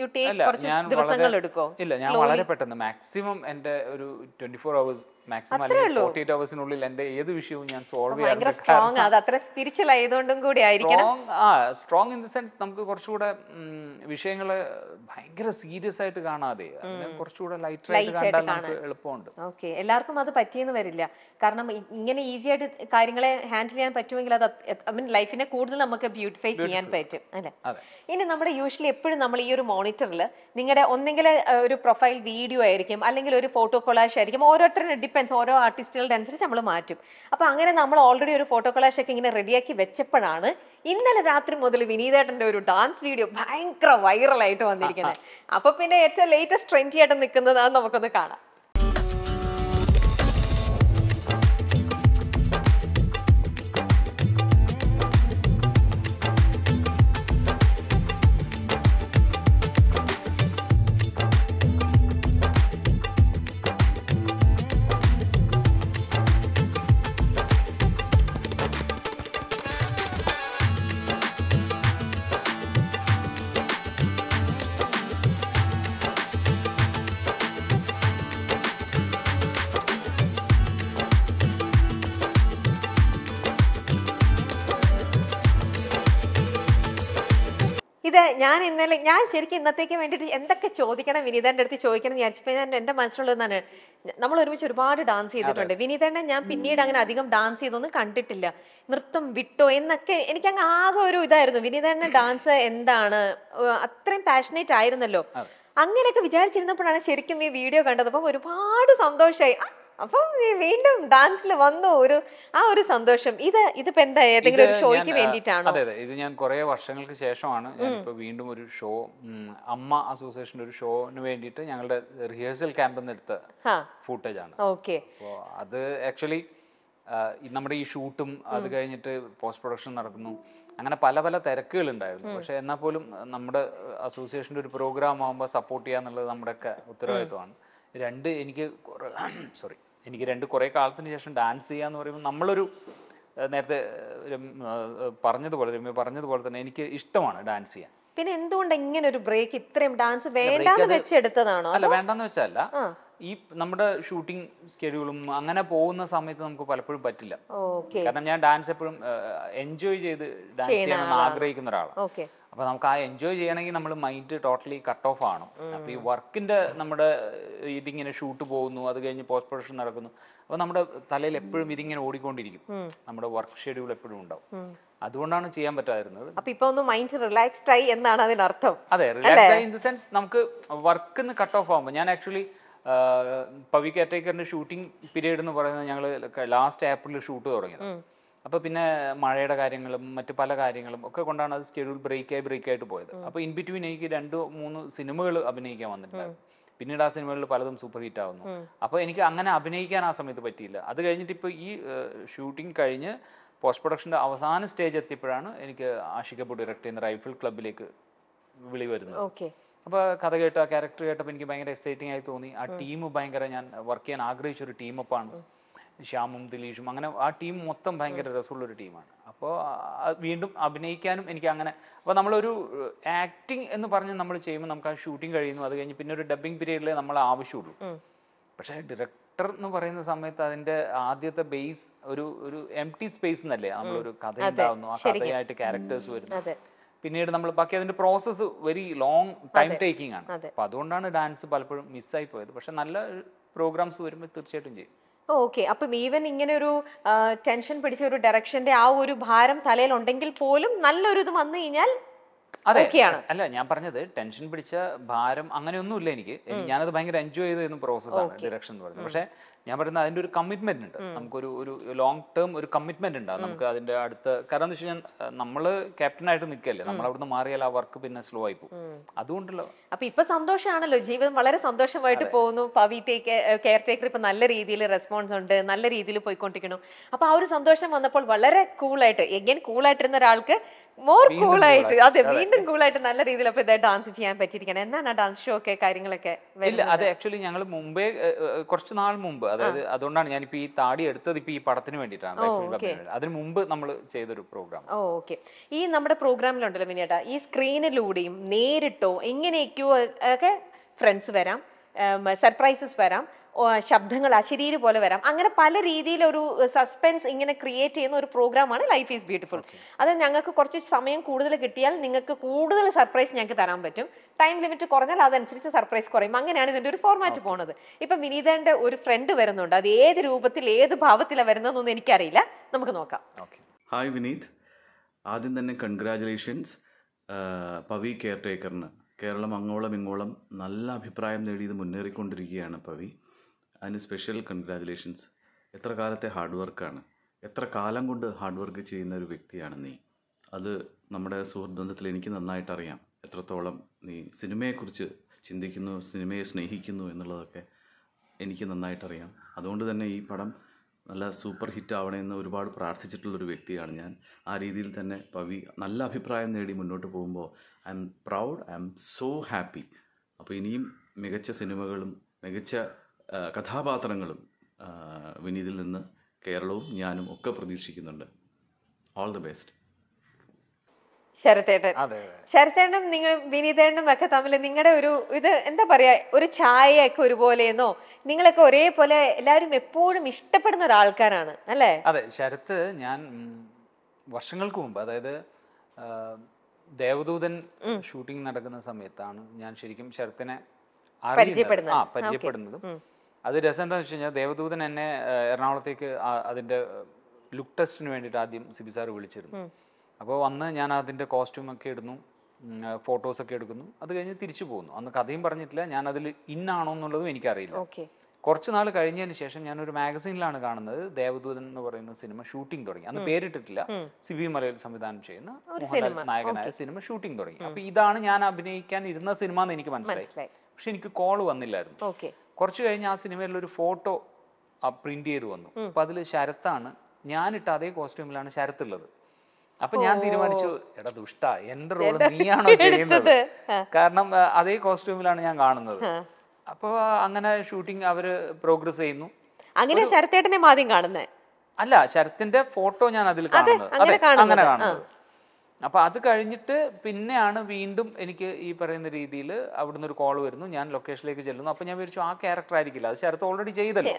യു ടേക്ക് കുറച്ച് ദിവസങ്ങൾ എടുക്കോ ഇല്ല ഞാൻ വളരെ പെട്ടെന്ന് മാക്സിമം എന്റെ ഒരു ട്വന്റി ഫോർ അവേഴ്സ് മാക്സിമം അല്ലെങ്കിൽ ഫോർട്ടി എയ്റ്റ് അവേഴ്സിനുള്ളിൽ എന്റെ വിഷയവും ഞാൻ സോൾവ് ചെയ്യാൻ സ്ട്രോങ് അത് അത്ര സ്പിരിച്വൽ ആയതുകൊണ്ടും കൂടി ആയിരിക്കണം ആ സ്ട്രോങ് ഇൻ ദി സെൻസ് നമുക്ക് കുറച്ചുകൂടെ വിഷയങ്ങൾ ഭയങ്കര സീരിയസ് ആയിട്ട് കാണാതെ കുറച്ചുകൂടെ ലൈറ്റ് ആയിട്ട് കണ്ടാൽ നമുക്ക് എളുപ്പമുണ്ട് ഓക്കെ എല്ലാവർക്കും അത് പറ്റിയെന്ന് വരില്ല കാരണം ഇങ്ങനെ ഈസി ആയിട്ട് കാര്യങ്ങളെ ഹാൻഡിൽ ചെയ്യാൻ പറ്റുമെങ്കിൽ അത് ഐ മീൻ ലൈഫിനെ കൂടുതൽ നമുക്ക് ബ്യൂട്ടിഫൈ ചെയ്യാൻ പറ്റും അല്ലെ ഇനി നമ്മുടെ യൂഷ്വലി എപ്പോഴും നമ്മൾ ഈ ഒരു മോണിറ്ററിൽ നിങ്ങളുടെ ഒന്നെങ്കിൽ ഒരു പ്രൊഫൈൽ വീഡിയോ ആയിരിക്കും അല്ലെങ്കിൽ ഒരു ഫോട്ടോ കൊളാഷ് ആയിരിക്കും ഓരോരുത്തരും ഡിപ്പെൻസ് ഓരോ ആർട്ടിസ്റ്റുകളുടെ അനുസരിച്ച് നമ്മൾ മാറ്റും അപ്പോൾ അങ്ങനെ നമ്മൾ ഓൾറെഡി ഒരു ഫോട്ടോ ഒക്കെ ഇങ്ങനെ റെഡിയാക്കി വെച്ചപ്പോഴാണ് ഇന്നലെ രാത്രി മുതൽ വിനീതേട്ടൻ്റെ ഒരു ഡാൻസ് വീഡിയോ ഭയങ്കര വൈറലായിട്ട് വന്നിരിക്കുന്നത് അപ്പോൾ പിന്നെ ഏറ്റവും ലേറ്റസ്റ്റ് ട്രെൻഡി ആയിട്ട് നിൽക്കുന്നതാണ് നമുക്കൊന്ന് കാണാം വിനീത ഞാൻ ഇന്നലെ ഞാൻ ശരിക്കും ഇന്നത്തേക്ക് വേണ്ടിയിട്ട് എന്തൊക്കെ ചോദിക്കണം വിനീതന്റെ അടുത്ത് ചോദിക്കണം വിചാരിച്ചപ്പോൾ ഞാൻ എൻ്റെ മനസ്സിലുള്ളതാണ് നമ്മൾ ഒരുമിച്ച് ഒരുപാട് ഡാൻസ് ചെയ്തിട്ടുണ്ട് വിനീതനെ ഞാൻ പിന്നീട് അങ്ങനെ അധികം ഡാൻസ് ചെയ്തൊന്നും കണ്ടിട്ടില്ല നൃത്തം വിട്ടോ എന്നൊക്കെ എനിക്ക് അങ്ങ് ആകെ ഒരു ഇതായിരുന്നു വിനീതന്റെ ഡാൻസ് എന്താണ് അത്രയും പാഷനേറ്റ് ആയിരുന്നല്ലോ അങ്ങനെയൊക്കെ വിചാരിച്ചിരുന്നപ്പോഴാണ് ശരിക്കും ഈ വീഡിയോ കണ്ടത് അപ്പം ഒരുപാട് സന്തോഷമായി അപ്പം വീണ്ടും ഡാൻസിൽ വന്നു ഒരു ആ ഒരു സന്തോഷം ഇത് ഇതിപ്പോ എന്താ ഏതെങ്കിലും ഒരു ഷോയ്ക്ക് വേണ്ടിയിട്ടാണോ അതെ അതെ ഇത് ഞാൻ കുറെ വർഷങ്ങൾക്ക് ശേഷമാണ് ഇപ്പൊ വീണ്ടും ഒരു ഷോ അമ്മ അസോസിയേഷന്റെ ഒരു ഷോന് വേണ്ടിയിട്ട് ഞങ്ങളുടെ റിഹേഴ്സൽ ക്യാമ്പിൽ നിന്ന് എടുത്ത ഫൂട്ടേജ് ആണ് ഓക്കെ അത് ആക്ച്വലി നമ്മുടെ ഈ ഷൂട്ടും അത് കഴിഞ്ഞിട്ട് പോസ്റ്റ് പ്രൊഡക്ഷൻ നടക്കുന്നു അങ്ങനെ പല പല തിരക്കുകൾ ഉണ്ടായിരുന്നു പക്ഷെ എന്നാൽ പോലും നമ്മുടെ അസോസിയേഷൻ്റെ ഒരു പ്രോഗ്രാം ആകുമ്പോൾ സപ്പോർട്ട് ചെയ്യാന്നുള്ളത് എന്നുള്ളത് നമ്മുടെയൊക്കെ ഉത്തരവാദിത്വമാണ് രണ്ട് എനിക്ക് സോറി എനിക്ക് രണ്ട് കുറേ കാലത്തിന് ശേഷം ഡാൻസ് ചെയ്യുക എന്ന് പറയുമ്പോൾ നമ്മളൊരു നേരത്തെ പറഞ്ഞതുപോലെ രമ്യ പറഞ്ഞതുപോലെ തന്നെ എനിക്ക് ഇഷ്ടമാണ് ഡാൻസ് ചെയ്യാൻ പിന്നെ എന്തുകൊണ്ട് ഇങ്ങനെ ഒരു ബ്രേക്ക് ഇത്രയും ഡാൻസ് വേണ്ടെന്ന് വെച്ചെടുത്തതാണോ അല്ല വേണ്ടെന്ന് വെച്ചല്ല ഈ നമ്മുടെ ഷൂട്ടിംഗ് സ്കെഡ്യൂളും അങ്ങനെ പോകുന്ന സമയത്ത് നമുക്ക് പലപ്പോഴും പറ്റില്ല കാരണം ഞാൻ ഡാൻസ് എപ്പോഴും എൻജോയ് ചെയ്ത് ഡാൻസ് ചെയ്യണമെന്ന് ആഗ്രഹിക്കുന്ന ഒരാളാണ് അപ്പോൾ നമുക്ക് ആ എൻജോയ് ചെയ്യണമെങ്കിൽ നമ്മൾ മൈൻഡ് ടോട്ടലി കട്ട് ഓഫ് ആണ് അപ്പോൾ ഈ വർക്കിന്റെ നമ്മുടെ ഇതിങ്ങനെ ഷൂട്ട് പോകുന്നു അത് കഴിഞ്ഞ് പോസ്റ്റ് പ്രൊഡക്ഷൻ നടക്കുന്നു അപ്പോൾ നമ്മുടെ തലയിൽ എപ്പോഴും ഇതിങ്ങനെ ഓടിക്കൊണ്ടിരിക്കും നമ്മുടെ വർക്ക് ഷെഡ്യൂൾ എപ്പോഴും ഉണ്ടാവും അതുകൊണ്ടാണ് ചെയ്യാൻ പറ്റാതിരുന്നത് അപ്പൊ ഇപ്പൊ ഒന്ന് മൈൻഡ് റിലാക്സ്ഡ് ആയി എന്നാണ് അതിനർത്ഥം അതെ റിലാക്സ്ഡ് ആയി ഇൻ ദി സെൻസ് നമുക്ക് വർക്ക് കട്ട് ഓഫ് ആകുമ്പോൾ ഞാൻ ആക്ച്വലി പവി കാറ്റേക്കറിന്റെ ഷൂട്ടിംഗ് പീരീഡ് എന്ന് പറയുന്നത് ഞങ്ങൾ ലാസ്റ്റ് ഏപ്രിലിൽ ഷൂട്ട് തുടങ്ങിയത് അപ്പോൾ പിന്നെ മഴയുടെ കാര്യങ്ങളും മറ്റു പല കാര്യങ്ങളും ഒക്കെ കൊണ്ടാണ് അത് ഷെഡ്യൂൾ ബ്രേക്കായി ബ്രേക്കായിട്ട് പോയത് അപ്പോൾ ഇൻ ബിറ്റ്വീൻ എനിക്ക് രണ്ട് മൂന്ന് സിനിമകൾ അഭിനയിക്കാൻ വന്നിട്ടുണ്ടായിരുന്നു പിന്നീട് ആ സിനിമകളിൽ പലതും സൂപ്പർ ഹിറ്റ് ആവുന്നു അപ്പോൾ എനിക്ക് അങ്ങനെ അഭിനയിക്കാൻ ആ സമയത്ത് പറ്റിയില്ല അത് കഴിഞ്ഞിട്ട് ഇപ്പോൾ ഈ ഷൂട്ടിംഗ് കഴിഞ്ഞ് പോസ്റ്റ് പ്രൊഡക്ഷൻ്റെ അവസാന സ്റ്റേജ് എത്തിയപ്പോഴാണ് എനിക്ക് ആഷിക്കപ്പൂർ ഡയറക്റ്റ് ചെയ്യുന്ന റൈഫിൾ ക്ലബിലേക്ക് വിളി വരുന്നത് അപ്പോൾ കഥ കേട്ടോ ആ ക്യാരക്ടർ കേട്ടപ്പോൾ എനിക്ക് ഭയങ്കര എക്സൈറ്റിംഗ് ആയി തോന്നി ആ ടീം ഭയങ്കര ഞാൻ വർക്ക് ചെയ്യാൻ ആഗ്രഹിച്ച ഒരു ടീമപ്പാണ് ശ്യാമും ദിലീഷും അങ്ങനെ ആ ടീം മൊത്തം ഭയങ്കര രസമുള്ളൊരു ടീമാണ് അപ്പോൾ വീണ്ടും അഭിനയിക്കാനും എനിക്ക് അങ്ങനെ അപ്പോൾ നമ്മളൊരു ആക്ടിങ് എന്ന് പറഞ്ഞ് നമ്മൾ ചെയ്യുമ്പോൾ നമുക്ക് ആ ഷൂട്ടിംഗ് കഴിയുന്നു അത് കഴിഞ്ഞ് പിന്നെ ഒരു ഡബ്ബിംഗ് പീരീഡിൽ നമ്മൾ ആവശ്യമുള്ളൂ പക്ഷേ ഡയറക്ടർ എന്ന് പറയുന്ന സമയത്ത് അതിൻ്റെ ആദ്യത്തെ ബേസ് ഒരു ഒരു എം ടി സ്പേസ് എന്നല്ലേ നമ്മളൊരു കഥ ഉണ്ടാവുന്നു ആ കഥയായിട്ട് ക്യാരക്ടേഴ്സ് വരുന്നു പിന്നീട് നമ്മൾ ബാക്കി അതിന്റെ process very long time taking ആണ് അപ്പൊ അതുകൊണ്ടാണ് ഡാൻസ് പലപ്പോഴും മിസ്സായി പോയത് പക്ഷെ നല്ല പ്രോഗ്രാംസ് വരുമ്പോൾ തീർച്ചയായിട്ടും ചെയ്യും ഓക്കെ അപ്പം ഈവൻ ഇങ്ങനെ ഒരു ടെൻഷൻ പിടിച്ച ഒരു ഡയറക്ഷന്റെ ആ ഒരു ഭാരം തലയിൽ ഉണ്ടെങ്കിൽ പോലും നല്ലൊരു ഇത് വന്നു കഴിഞ്ഞാൽ അതൊക്കെയാണ് അല്ല ഞാൻ പറഞ്ഞത് ടെൻഷൻ പിടിച്ച ഭാരം അങ്ങനെയൊന്നുമില്ല എനിക്ക് ഞാനത് ഭയങ്കര എൻജോയ് ചെയ്ത പ്രോസസ്സാണ് ഡിറക്ഷൻ എന്ന് പറയുന്നത് പക്ഷേ ഞാൻ പറയുന്നത് അതിന്റെ ഒരു കമ്മിറ്റ്മെന്റ് ഉണ്ട് നമുക്കൊരു ഒരു ലോങ് ടേം ഒരു കമ്മിറ്റ്മെന്റ് ഉണ്ട് നമുക്ക് അതിന്റെ അടുത്ത കാരണം എന്താ വെച്ച് കഴിഞ്ഞാൽ നമ്മള് ആയിട്ട് നിൽക്കല്ലേ നമ്മൾ അവിടുന്ന് മാറിയാൽ ആ വർക്ക് പിന്നെ സ്ലോ ആയി പോകും അതുകൊണ്ടല്ലോ അപ്പൊ ഇപ്പൊ സന്തോഷമാണല്ലോ ജീവിതം വളരെ സന്തോഷമായിട്ട് പോകുന്നു പവി ടേക്ക് കെയർ ടേക്കർ ഇപ്പൊ നല്ല രീതിയിൽ റെസ്പോൺസ് ഉണ്ട് നല്ല രീതിയിൽ പോയിക്കൊണ്ടിരിക്കണം അപ്പൊ ആ ഒരു സന്തോഷം വന്നപ്പോൾ വളരെ കൂളായിട്ട് എഗൈൻ കൂളായിട്ടിരുന്ന ഒരാൾക്ക് മോർ കൂളായിട്ട് അതെ വീണ്ടും കൂളായിട്ട് നല്ല രീതിയിൽ അപ്പൊ ഇതായി ഡാൻസ് ചെയ്യാൻ പറ്റിയിരിക്കണം എന്നാണ് ആ ഡാൻസ് ഷോ ഒക്കെ കാര്യങ്ങളൊക്കെ ഇല്ല അത് ആക്ച്വലി ഞങ്ങൾ മുമ്പേ കുറച്ച് നാൾ മുമ്പ് അതായത് അതുകൊണ്ടാണ് ഞാനിപ്പോ ഈ താടി എടുത്തത് ഇപ്പൊ ഈ പടത്തിന് വേണ്ടിയിട്ടാണ് അതിന് മുമ്പ് നമ്മൾ ചെയ്തൊരു പ്രോഗ്രാം ഓക്കെ ഈ നമ്മുടെ പ്രോഗ്രാമിലുണ്ടല്ലോ മിനിയേട്ടാ ഈ സ്ക്രീനിലൂടെയും നേരിട്ടോ എങ്ങനെയൊക്കെയോ ഒക്കെ ഫ്രണ്ട്സ് വരാം സർപ്രൈസസ് വരാം ശബ്ദങ്ങൾ അശരീരി പോലെ വരാം അങ്ങനെ പല രീതിയിലൊരു സസ്പെൻസ് ഇങ്ങനെ ക്രിയേറ്റ് ചെയ്യുന്ന ഒരു പ്രോഗ്രാമാണ് ലൈഫ് ഈസ് ബ്യൂട്ടിഫുൾ അത് ഞങ്ങൾക്ക് കുറച്ച് സമയം കൂടുതൽ കിട്ടിയാൽ നിങ്ങൾക്ക് കൂടുതൽ സർപ്രൈസ് ഞങ്ങൾക്ക് തരാൻ പറ്റും ടൈം ലിമിറ്റ് കുറഞ്ഞാൽ അതനുസരിച്ച് സർപ്രൈസ് കുറയും അങ്ങനെയാണ് ഇതിൻ്റെ ഒരു ഫോർമാറ്റ് പോണത് ഇപ്പം വിനീതൻ്റെ ഒരു ഫ്രണ്ട് വരുന്നുണ്ട് അത് ഏത് രൂപത്തിൽ ഏത് ഭാവത്തിലാണ് വരുന്നതെന്നൊന്നും എനിക്കറിയില്ല നമുക്ക് നോക്കാം ഹായ് വിനീത് ആദ്യം തന്നെ കൺഗ്രാചുലേഷൻസ് പവി കെയർ ടേക്കറിന് കേരളം അങ്ങോളം ഇങ്ങോളം നല്ല അഭിപ്രായം നേടി ഇത് മുന്നേറിക്കൊണ്ടിരിക്കുകയാണ് പവി അതിന് സ്പെഷ്യൽ കൺഗ്രാജുലേഷൻസ് എത്ര കാലത്തെ ഹാർഡ് വർക്കാണ് എത്ര കാലം കൊണ്ട് ഹാർഡ് വർക്ക് ചെയ്യുന്ന ഒരു വ്യക്തിയാണ് നീ അത് നമ്മുടെ സുഹൃത്ത് ബന്ധത്തിൽ എനിക്ക് നന്നായിട്ട് അറിയാം എത്രത്തോളം നീ സിനിമയെക്കുറിച്ച് ചിന്തിക്കുന്നു സിനിമയെ സ്നേഹിക്കുന്നു എന്നുള്ളതൊക്കെ എനിക്ക് നന്നായിട്ടറിയാം അതുകൊണ്ട് തന്നെ ഈ പടം നല്ല സൂപ്പർ ഹിറ്റ് ആവണമെന്ന് ഒരുപാട് പ്രാർത്ഥിച്ചിട്ടുള്ളൊരു വ്യക്തിയാണ് ഞാൻ ആ രീതിയിൽ തന്നെ പവി നല്ല അഭിപ്രായം നേടി മുന്നോട്ട് പോകുമ്പോൾ I am proud I am so happy അപ്പോൾ ഇനിയും മികച്ച സിനിമകളും മികച്ച കഥാപാത്രങ്ങളും വിനീതിൽ നിന്ന് കേരളവും ഞാനും ഒക്കെ പ്രതീക്ഷിക്കുന്നുണ്ട് ഓൾ ദി ബെസ്റ്റ് ശരത്തേട്ടൻ ശരത്തേട്ടനും നിങ്ങൾ വിനീതേട്ടനും ഒക്കെ തമ്മിൽ നിങ്ങളുടെ ഒരു ഇത് എന്താ പറയാ ഒരു ചായയൊക്കെ ഒരുപോലെയെന്നോ നിങ്ങളൊക്കെ ഒരേപോലെ എല്ലാവരും എപ്പോഴും ഇഷ്ടപ്പെടുന്ന ഒരാൾക്കാരാണ് അല്ലേ അതെ ശരത്ത് ഞാൻ വർഷങ്ങൾക്ക് മുമ്പ് അതായത് ദേവദൂതൻ ഷൂട്ടിംഗ് നടക്കുന്ന സമയത്താണ് ഞാൻ ശരിക്കും ശരത്തിനെ ആ അത് രസം എന്താണെന്ന് വെച്ച് കഴിഞ്ഞാൽ ദേവദൂതൻ എന്നെ എറണാകുളത്തേക്ക് അതിൻ്റെ ലുക്ക് ടെസ്റ്റിന് വേണ്ടിയിട്ട് ആദ്യം സിബി സാർ വിളിച്ചിരുന്നു അപ്പോൾ വന്ന് ഞാൻ അതിൻ്റെ കോസ്റ്റ്യൂം ഒക്കെ ഇടുന്നു ഫോട്ടോസൊക്കെ എടുക്കുന്നു അത് കഴിഞ്ഞ് തിരിച്ചു പോകുന്നു അന്ന് കഥയും പറഞ്ഞിട്ടില്ല ഞാൻ അതിൽ ഇന്നാണോ എന്നുള്ളതും എനിക്കറിയില്ല കുറച്ച് നാൾ കഴിഞ്ഞതിന് ശേഷം ഞാൻ ഒരു മാഗസീനിലാണ് കാണുന്നത് ദേവദൂതൻ എന്ന് പറയുന്ന സിനിമ ഷൂട്ടിംഗ് തുടങ്ങി അന്ന് പേരിട്ടിട്ടില്ല സി ബി മലയിൽ സംവിധാനം ചെയ്യുന്ന നായകനായ സിനിമ ഷൂട്ടിംഗ് തുടങ്ങി അപ്പൊ ഇതാണ് ഞാൻ അഭിനയിക്കാൻ ഇരുന്ന സിനിമ എന്ന് എനിക്ക് മനസ്സിലായി പക്ഷെ എനിക്ക് കോൾ വന്നില്ലായിരുന്നു കുറച്ച് കഴിഞ്ഞ് ആ സിനിമയിൽ ഒരു ഫോട്ടോ പ്രിന്റ് ചെയ്ത് വന്നു അപ്പൊ അതിൽ ശരത്താണ് ഞാനിട്ട അതേ കോസ്റ്റ്യൂമിലാണ് ശരത്ത് ഉള്ളത് അപ്പൊ ഞാൻ തീരുമാനിച്ചു എടാ ദുഷ്ട എന്റെ റോൾ നീയാണോ ചെയ്യുന്നത് കാരണം അതേ കോസ്റ്റ്യൂമിലാണ് ഞാൻ കാണുന്നത് അപ്പൊ അങ്ങനെ ഷൂട്ടിംഗ് അവര് പ്രോഗ്രസ് ചെയ്യുന്നു അങ്ങനെ ശരത്തേട്ടനെ ആദ്യം കാണുന്നത് അല്ല ശരത്തിന്റെ ഫോട്ടോ ഞാൻ അതിൽ കാണുന്നത് അങ്ങനെ കാണുന്നത് അപ്പോൾ അത് കഴിഞ്ഞിട്ട് പിന്നെയാണ് വീണ്ടും എനിക്ക് ഈ പറയുന്ന രീതിയിൽ അവിടുന്ന് ഒരു കോൾ വരുന്നു ഞാൻ ലൊക്കേഷനിലേക്ക് ചെല്ലുന്നു അപ്പോൾ ഞാൻ വിചാരിച്ചു ആ ക്യാരക്ടർ ആയിരിക്കില്ല അത് ശരത്ത് ഓൾറെഡി ചെയ്തല്ലോ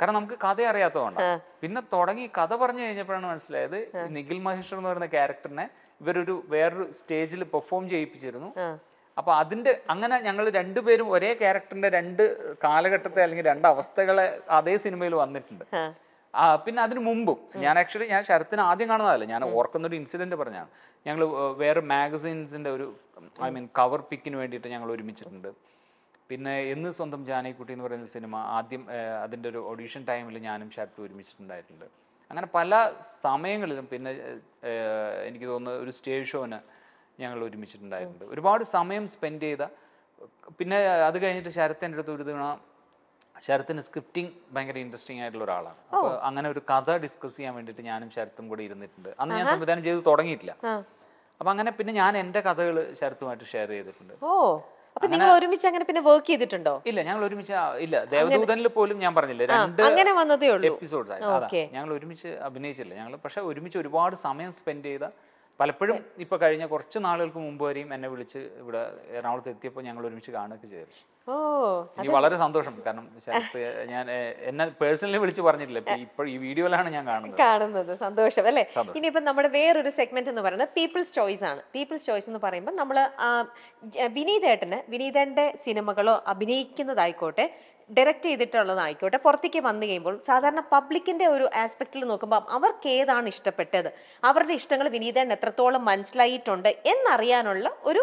കാരണം നമുക്ക് കഥ അറിയാത്തതുകൊണ്ടാണ് പിന്നെ തുടങ്ങി കഥ പറഞ്ഞു കഴിഞ്ഞപ്പോഴാണ് മനസ്സിലായത് നിഖിൽ മഹേശ്വർ എന്ന് പറയുന്ന ക്യാരക്ടറിനെ ഇവരൊരു വേറൊരു സ്റ്റേജിൽ പെർഫോം ചെയ്യിപ്പിച്ചിരുന്നു അപ്പൊ അതിന്റെ അങ്ങനെ ഞങ്ങൾ രണ്ടുപേരും ഒരേ ക്യാരക്ടറിന്റെ രണ്ട് കാലഘട്ടത്തെ അല്ലെങ്കിൽ രണ്ട് അവസ്ഥകളെ അതേ സിനിമയിൽ വന്നിട്ടുണ്ട് പിന്നെ അതിന് മുമ്പും ഞാൻ ആക്ച്വലി ഞാൻ ശരത്തിന് ആദ്യം കാണുന്നതല്ല ഞാൻ ഓർക്കുന്ന ഒരു ഇൻസിഡന്റ് പറഞ്ഞാണ് ഞങ്ങൾ വേറെ മാഗസിൻസിന്റെ ഒരു ഐ മീൻ കവർ പിക്കിന് വേണ്ടിയിട്ട് ഞങ്ങൾ ഒരുമിച്ചിട്ടുണ്ട് പിന്നെ എന്ന് സ്വന്തം ജാനൈക്കുട്ടി എന്ന് പറയുന്ന സിനിമ ആദ്യം അതിൻ്റെ ഒരു ഓഡീഷൻ ടൈമിൽ ഞാനും ഷാർട്ടും ഒരുമിച്ചിട്ടുണ്ടായിട്ടുണ്ട് അങ്ങനെ പല സമയങ്ങളിലും പിന്നെ എനിക്ക് തോന്നുന്ന ഒരു സ്റ്റേജ് ഷോന് ഞങ്ങൾ ഒരുമിച്ചിട്ടുണ്ടായിട്ടുണ്ട് ഒരുപാട് സമയം സ്പെൻഡ് ചെയ്ത പിന്നെ അത് കഴിഞ്ഞിട്ട് ശരത്തിൻ്റെ അടുത്ത് ഒരു തവണ ശരത്തിന് സ്ക്രിപ്റ്റിംഗ് ഭയങ്കര ഇൻട്രസ്റ്റിംഗ് ആയിട്ടുള്ള ഒരാളാണ് അപ്പൊ അങ്ങനെ ഒരു കഥ ഡിസ്കസ് ചെയ്യാൻ വേണ്ടിട്ട് ഞാനും ശരത്തും കൂടി ഇരുന്നിട്ടുണ്ട് അന്ന് ഞാൻ സംവിധാനം ചെയ്ത് തുടങ്ങിയിട്ടില്ല അപ്പൊ അങ്ങനെ പിന്നെ ഞാൻ എന്റെ കഥകൾ ശരത്തുമായിട്ട് ഷെയർ ചെയ്തിട്ടുണ്ട് അപ്പൊ നിങ്ങൾ ഒരുമിച്ച് അങ്ങനെ പിന്നെ വർക്ക് ചെയ്തിട്ടുണ്ടോ ഇല്ല ഞങ്ങൾ ഒരുമിച്ച് ഇല്ല ദേവദൂതനിൽ പോലും ഞാൻ പറഞ്ഞില്ല രണ്ട് അങ്ങനെ വന്നതേ ഉള്ളൂ എപ്പിസോഡ്സ് ഞങ്ങൾ ഒരുമിച്ച് അഭിനയിച്ചില്ല ഞങ്ങൾ പക്ഷെ ഒരുമിച്ച് ഒരുപാട് സമയം സ്പെൻഡ് ചെയ്ത പലപ്പോഴും ഇപ്പൊ കഴിഞ്ഞ കുറച്ച് നാളുകൾക്ക് മുമ്പ് വരെയും എന്നെ വിളിച്ച് ഇവിടെ എറണാകുളത്ത് എത്തിയപ്പോൾ ഞങ്ങൾ ഒരുമിച്ച് കാണുകയൊക്കെ ചെയ്തു എനിക്ക് വളരെ സന്തോഷം കാരണം ഞാൻ എന്നെ പേഴ്സണലി വിളിച്ച് പറഞ്ഞിട്ടില്ല ഇപ്പൊ ഈ വീഡിയോയിലാണ് ഞാൻ കാണുന്നത് കാണുന്നത് സന്തോഷം അല്ലേ ഇനിയിപ്പം നമ്മുടെ വേറൊരു സെഗ്മെന്റ് എന്ന് പറയുന്നത് പീപ്പിൾസ് ചോയ്സ് ആണ് പീപ്പിൾസ് ചോയ്സ് എന്ന് പറയുമ്പോൾ നമ്മൾ വിനീതേട്ടന് വിനീതന്റെ സിനിമകളോ അഭിനയിക്കുന്നതായിക്കോട്ടെ ഡയറക്റ്റ് ചെയ്തിട്ടുള്ളതായിക്കോട്ടെ പുറത്തേക്ക് വന്നു കഴിയുമ്പോൾ സാധാരണ പബ്ലിക്കിന്റെ ഒരു ആസ്പെക്റ്റിൽ നോക്കുമ്പോൾ അവർക്ക് ഏതാണ് ഇഷ്ടപ്പെട്ടത് അവരുടെ ഇഷ്ടങ്ങൾ വിനീതൻ എത്രത്തോളം മനസ്സിലായിട്ടുണ്ട് എന്നറിയാനുള്ള ഒരു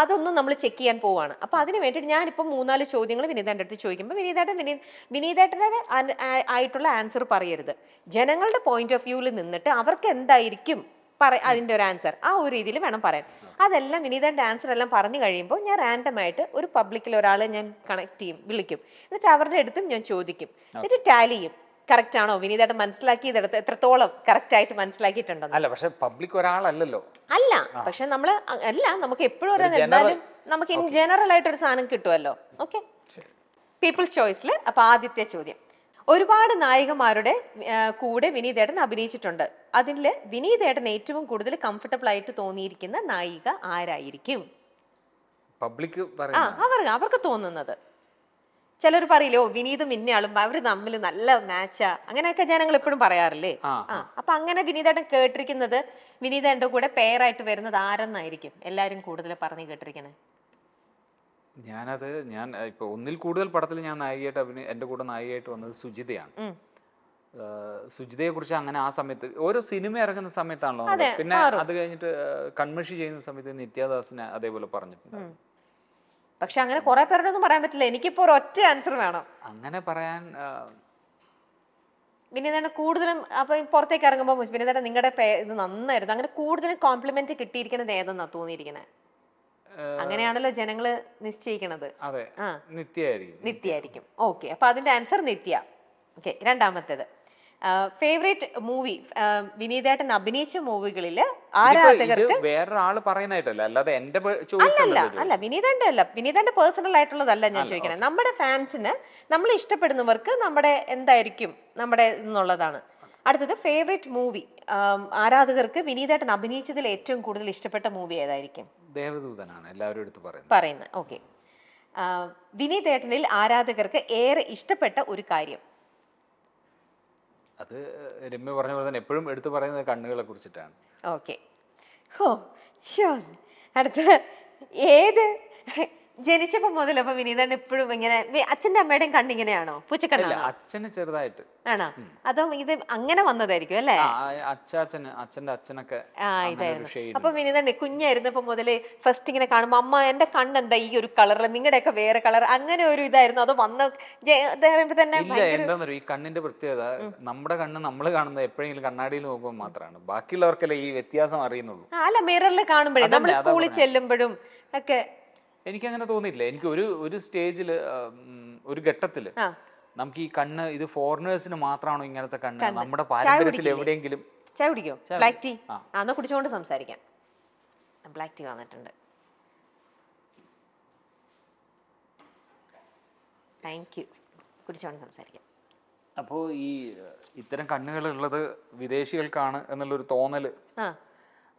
അതൊന്നും നമ്മൾ ചെക്ക് ചെയ്യാൻ പോവാണ് അപ്പോൾ അതിന് വേണ്ടിയിട്ട് ഞാനിപ്പോൾ മൂന്നാല് ചോദ്യങ്ങൾ വിനീതൻ്റെ അടുത്ത് ചോദിക്കുമ്പോൾ വിനീതേട്ടൻ വിനീ വിനീതേട്ടൻ്റെ ആയിട്ടുള്ള ആൻസർ പറയരുത് ജനങ്ങളുടെ പോയിന്റ് ഓഫ് വ്യൂവിൽ നിന്നിട്ട് അവർക്ക് എന്തായിരിക്കും പറ അതിൻ്റെ ഒരു ആൻസർ ആ ഒരു രീതിയിൽ വേണം പറയാൻ അതെല്ലാം വിനീതൻ്റെ ആൻസർ എല്ലാം പറഞ്ഞു കഴിയുമ്പോൾ ഞാൻ റാൻഡമായിട്ട് ഒരു പബ്ലിക്കിൽ ഒരാളെ ഞാൻ കണക്ട് ചെയ്യും വിളിക്കും എന്നിട്ട് അവരുടെ അടുത്തും ഞാൻ ചോദിക്കും എന്നിട്ട് ടാലി ചെയ്യും കറക്റ്റ് ആണോ വിനീതായിട്ട് മനസ്സിലാക്കിയതെടുത്ത് എത്രത്തോളം കറക്റ്റ് ആയിട്ട് മനസ്സിലാക്കിയിട്ടുണ്ടോ അല്ല പക്ഷെ പബ്ലിക് ഒരാളല്ലല്ലോ അല്ല പക്ഷെ നമ്മൾ അല്ല നമുക്ക് എപ്പോഴും ഒരു എന്തായാലും നമുക്ക് ഇൻ ജനറൽ ആയിട്ട് ഒരു സാധനം കിട്ടുമല്ലോ ഓക്കെ പീപ്പിൾസ് ചോയ്സിൽ അപ്പൊ ആദ്യത്തെ ചോദ്യം ഒരുപാട് നായികമാരുടെ കൂടെ വിനീതേട്ടൻ അഭിനയിച്ചിട്ടുണ്ട് അതിൽ വിനീതേട്ടൻ ഏറ്റവും കൂടുതൽ കംഫർട്ടബിൾ ആയിട്ട് തോന്നിയിരിക്കുന്ന നായിക ആരായിരിക്കും പബ്ലിക് അവർക്ക് തോന്നുന്നത് ചിലർ പറയില്ലേ ഓ വിനീതും ഇന്നയാളും അവർ തമ്മിൽ നല്ല മാച്ചാ അങ്ങനെയൊക്കെ ജനങ്ങൾ എപ്പോഴും പറയാറില്ലേ ആ അപ്പൊ അങ്ങനെ വിനീതേട്ടൻ കേട്ടിരിക്കുന്നത് വിനീതേടൻ്റെ കൂടെ പേരായിട്ട് വരുന്നത് ആരെന്നായിരിക്കും എല്ലാരും കൂടുതൽ പറഞ്ഞു കേട്ടിരിക്കുന്നത് ഞാനത് ഞാൻ ഇപ്പൊ ഒന്നിൽ കൂടുതൽ പടത്തിൽ ഞാൻ നായികയായിട്ട് അഭിനയ എന്റെ കൂടെ നായികയായിട്ട് വന്നത് സുജിതയാണ് സുജിതയെ കുറിച്ച് അങ്ങനെ ആ സമയത്ത് ഓരോ സിനിമ ഇറങ്ങുന്ന സമയത്താണല്ലോ പിന്നെ അത് കഴിഞ്ഞിട്ട് കൺമഷി ചെയ്യുന്ന സമയത്ത് നിത്യാദാസിനെ അതേപോലെ പറഞ്ഞിട്ടുണ്ട് പക്ഷെ അങ്ങനെ കുറെ ഒന്നും പറയാൻ പറ്റില്ല എനിക്കിപ്പോ ഒറ്റ ആൻസർ വേണം അങ്ങനെ പറയാൻ വിനീതേട്ടൻ കൂടുതലും അപ്പൊ പുറത്തേക്ക് ഇറങ്ങുമ്പോൾ വിനീതേട്ടൻ നിങ്ങളുടെ ഇത് നന്നായിരുന്നു അങ്ങനെ കൂടുതലും കോംപ്ലിമെന്റ് കിട്ടിയിരിക്കുന്നത് ഏതെന്നാ തോന്നിയിരിക്കുന്നത് അങ്ങനെയാണല്ലോ ജനങ്ങൾ നിശ്ചയിക്കണത് അതെ നിത്യയായിരിക്കും ഓക്കെ അപ്പൊ അതിന്റെ ആൻസർ നിത്യ ഓക്കെ രണ്ടാമത്തേത് ഫേവറേറ്റ് മൂവി വിനീതേട്ടൻ അഭിനയിച്ച മൂവികളിൽ ആരാധകർക്ക് വേറൊരാള് പറയുന്നതായിട്ടല്ല അല്ലാതെ എന്റെ അല്ലല്ല അല്ല വിനീതന്റെ അല്ല വിനീതന്റെ പേഴ്സണൽ ആയിട്ടുള്ളതല്ല ഞാൻ ചോദിക്കണേ നമ്മുടെ ഫാൻസിന് നമ്മൾ ഇഷ്ടപ്പെടുന്നവർക്ക് നമ്മുടെ എന്തായിരിക്കും നമ്മുടെ എന്നുള്ളതാണ് അടുത്തത് ഫേവറേറ്റ് മൂവി ആരാധകർക്ക് വിനീതേട്ടൻ അഭിനയിച്ചതിൽ ഏറ്റവും കൂടുതൽ ഇഷ്ടപ്പെട്ട മൂവി ഏതായിരിക്കും ദേവദൂതനാണ് എല്ലാവരും എടുത്ത് പറയുന്നത് പറയുന്നത് ഓക്കെ വിനീത് ഏട്ടനിൽ ആരാധകർക്ക് ഏറെ ഇഷ്ടപ്പെട്ട ഒരു കാര്യം അത് രമ്യ പറഞ്ഞ പോലെ തന്നെ എപ്പോഴും എടുത്തു പറയുന്നത് കണ്ണുകളെ കുറിച്ചിട്ടാണ് ഓക്കെ ഹോ ഏത് ജനിച്ചപ്പോ മുതൽ അപ്പൊ വിനീതൻ എപ്പോഴും ഇങ്ങനെ അച്ഛന്റെ അമ്മയുടെയും കണ്ണിങ്ങനെയാണോ പൂച്ചക്കണ്ണാണോ അച്ഛന് ചെറുതായിട്ട് ആണോ അതോ ഇത് അങ്ങനെ വന്നതായിരിക്കും അല്ലേ അച്ഛാച്ചന് അച്ഛന്റെ അച്ഛനൊക്കെ അപ്പൊ വിനീതൻ കുഞ്ഞായിരുന്നപ്പോ മുതല് ഫസ്റ്റ് ഇങ്ങനെ കാണുമ്പോ അമ്മ എന്റെ എന്താ ഈ ഒരു കളറിൽ ഒക്കെ വേറെ കളർ അങ്ങനെ ഒരു ഇതായിരുന്നു അതോ വന്ന തന്നെ ഈ കണ്ണിന്റെ പ്രത്യേകത നമ്മുടെ കണ്ണ് നമ്മൾ കാണുന്നത് എപ്പോഴെങ്കിലും കണ്ണാടിയിൽ നോക്കുമ്പോൾ മാത്രമാണ് ബാക്കിയുള്ളവർക്കല്ലേ ഈ വ്യത്യാസം അറിയുന്നുള്ളൂ അല്ല മിററിൽ കാണുമ്പോഴേ നമ്മൾ സ്കൂളിൽ ചെല്ലുമ്പോഴും ഒക്കെ എനിക്കങ്ങനെ തോന്നിയില്ല എനിക്ക് ഒരു ഒരു സ്റ്റേജിൽ ഒരു ഘട്ടത്തിൽ നമുക്ക് ഈ കണ്ണ് ഇത് ഫോറിനേഴ്സിന് മാത്രമാണോ ഇങ്ങനത്തെ കണ്ണ് നമ്മുടെ പാരമ്പര്യത്തിൽ എവിടെയെങ്കിലും ചായ കുടിക്കോ ബ്ലാക്ക് ടീ ആ എന്നാ കുടിച്ചുകൊണ്ട് സംസാരിക്കാം ബ്ലാക്ക് ടീ വന്നിട്ടുണ്ട് താങ്ക് യു കുടിച്ചുകൊണ്ട് സംസാരിക്കാം അപ്പോൾ ഈ ഇത്തരം കണ്ണുകളുള്ളത് വിദേശികൾക്കാണ് എന്നുള്ളൊരു തോന്നൽ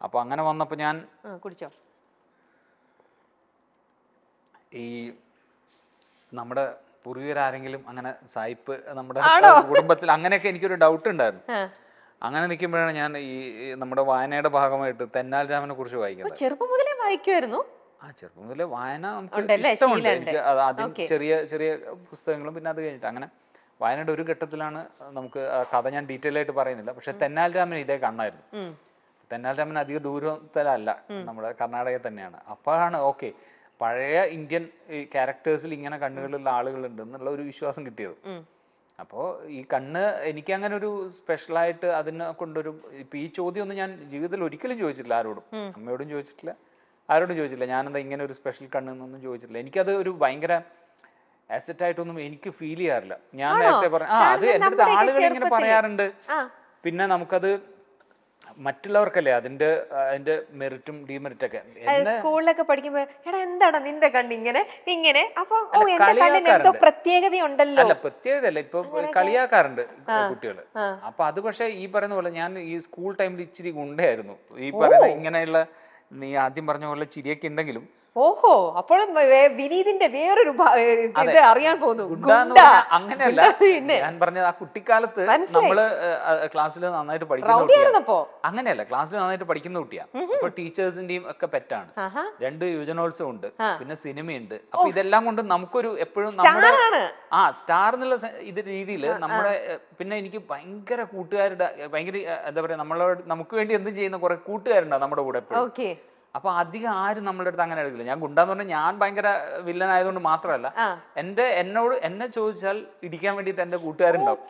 അപ്പോൾ അങ്ങനെ വന്നപ്പോൾ ഞാൻ കുടിച്ചോ ഈ നമ്മുടെ പൂർവികരാരെങ്കിലും അങ്ങനെ സായിപ്പ് നമ്മുടെ കുടുംബത്തിൽ അങ്ങനെയൊക്കെ എനിക്കൊരു ഡൗട്ട് ഉണ്ടായിരുന്നു അങ്ങനെ നിൽക്കുമ്പോഴാണ് ഞാൻ ഈ നമ്മുടെ വായനയുടെ ഭാഗമായിട്ട് തെന്നാൽ രാമനെ കുറിച്ച് വായിക്കുന്നത് ചെറുപ്പം മുതലേ വായിക്കുമായിരുന്നു ആ ചെറുപ്പം മുതലേ വായന നമുക്ക് ആദ്യം ചെറിയ ചെറിയ പുസ്തകങ്ങളും പിന്നെ അത് കഴിഞ്ഞിട്ട് അങ്ങനെ വായനയുടെ ഒരു ഘട്ടത്തിലാണ് നമുക്ക് കഥ ഞാൻ ഡീറ്റെയിൽ ആയിട്ട് പറയുന്നില്ല പക്ഷെ തെന്നാൽ രാമൻ ഇതേ കണ്ണായിരുന്നു തെന്നാൽ രാമൻ അധിക ദൂരത്തിലല്ല നമ്മുടെ കർണാടകയിൽ തന്നെയാണ് അപ്പോഴാണ് ഓക്കെ പഴയ ഇന്ത്യൻ ക്യാരക്ടേഴ്സിൽ ഇങ്ങനെ കണ്ണുകളുള്ള ആളുകളുണ്ട് എന്നുള്ള ഒരു വിശ്വാസം കിട്ടിയത് അപ്പോൾ ഈ കണ്ണ് എനിക്ക് അങ്ങനെ ഒരു സ്പെഷ്യലായിട്ട് അതിനെ കൊണ്ടൊരു ഇപ്പം ഈ ചോദ്യം ഒന്നും ഞാൻ ജീവിതത്തിൽ ഒരിക്കലും ചോദിച്ചിട്ടില്ല ആരോടും അമ്മയോടും ചോദിച്ചിട്ടില്ല ആരോടും ചോദിച്ചില്ല ഞാനെന്താ ഇങ്ങനെ ഒരു സ്പെഷ്യൽ കണ്ണ് എന്നൊന്നും ചോദിച്ചിട്ടില്ല എനിക്കത് ഒരു ഭയങ്കര അസറ്റ് ആയിട്ടൊന്നും എനിക്ക് ഫീൽ ചെയ്യാറില്ല ഞാൻ നേരത്തെ പറഞ്ഞു ആ അത് എൻ്റെ അടുത്ത് ആളുകൾ ഇങ്ങനെ പറയാറുണ്ട് പിന്നെ നമുക്കത് മറ്റുള്ളവർക്കല്ലേ അതിന്റെ അതിന്റെ മെറിറ്റും ഡിമെറിറ്റൊക്കെ സ്കൂളിലൊക്കെ പഠിക്കുമ്പോ എടാ എന്താണ് നിന്റെ കണ്ണ് ഇങ്ങനെ ഇങ്ങനെ അപ്പൊ എന്തോ പ്രത്യേകതയുണ്ടല്ലോ അല്ല പ്രത്യേകതയല്ല ഇപ്പൊ കളിയാക്കാറുണ്ട് കുട്ടികൾ അപ്പൊ അത് പക്ഷെ ഈ പറയുന്ന പോലെ ഞാൻ ഈ സ്കൂൾ ടൈമിൽ ഇച്ചിരി ഗുണ്ടയായിരുന്നു ഈ പറയുന്ന ഇങ്ങനെയുള്ള നീ ആദ്യം പറഞ്ഞ പോലെ ചിരിയൊക്കെ ഉണ്ടെങ്കിലും ഓഹോ അപ്പോൾ വിനീതിന്റെ വേറൊരു അറിയാൻ പോകുന്നു അങ്ങനെയല്ല ഞാൻ പറഞ്ഞത് ആ കുട്ടിക്കാലത്ത് നമ്മള് ക്ലാസ്സിൽ നന്നായിട്ട് പഠിക്കുന്ന അങ്ങനെയല്ല ക്ലാസ്സിൽ നന്നായിട്ട് പഠിക്കുന്ന കുട്ടിയാ ഇപ്പൊ ടീച്ചേഴ്സിന്റെയും ഒക്കെ പെറ്റാണ് രണ്ട് യുവജനോത്സവം ഉണ്ട് പിന്നെ സിനിമയുണ്ട് അപ്പൊ ഇതെല്ലാം കൊണ്ട് നമുക്കൊരു എപ്പോഴും നമ്മുടെ ആ സ്റ്റാർ എന്നുള്ള ഇത് രീതിയിൽ നമ്മുടെ പിന്നെ എനിക്ക് ഭയങ്കര കൂട്ടുകാരുടെ ഭയങ്കര എന്താ പറയാ നമ്മളോട് നമുക്ക് വേണ്ടി എന്തും ചെയ്യുന്ന കുറെ കൂട്ടുകാരുണ്ടാവും നമ്മുടെ കൂടെ എപ്പോഴും അപ്പൊ അധികം ആരും നമ്മുടെ അടുത്ത് അങ്ങനെ എടുക്കില്ല ഞാൻ ഗുണ്ടാന്ന് പറഞ്ഞാൽ ഞാൻ ഭയങ്കര വില്ലൻ ആയതുകൊണ്ട് മാത്രമല്ല എന്റെ എന്നോട് എന്നെ ചോദിച്ചാൽ ഇടിക്കാൻ വേണ്ടിട്ട് എന്റെ കൂട്ടുകാരുണ്ടാവും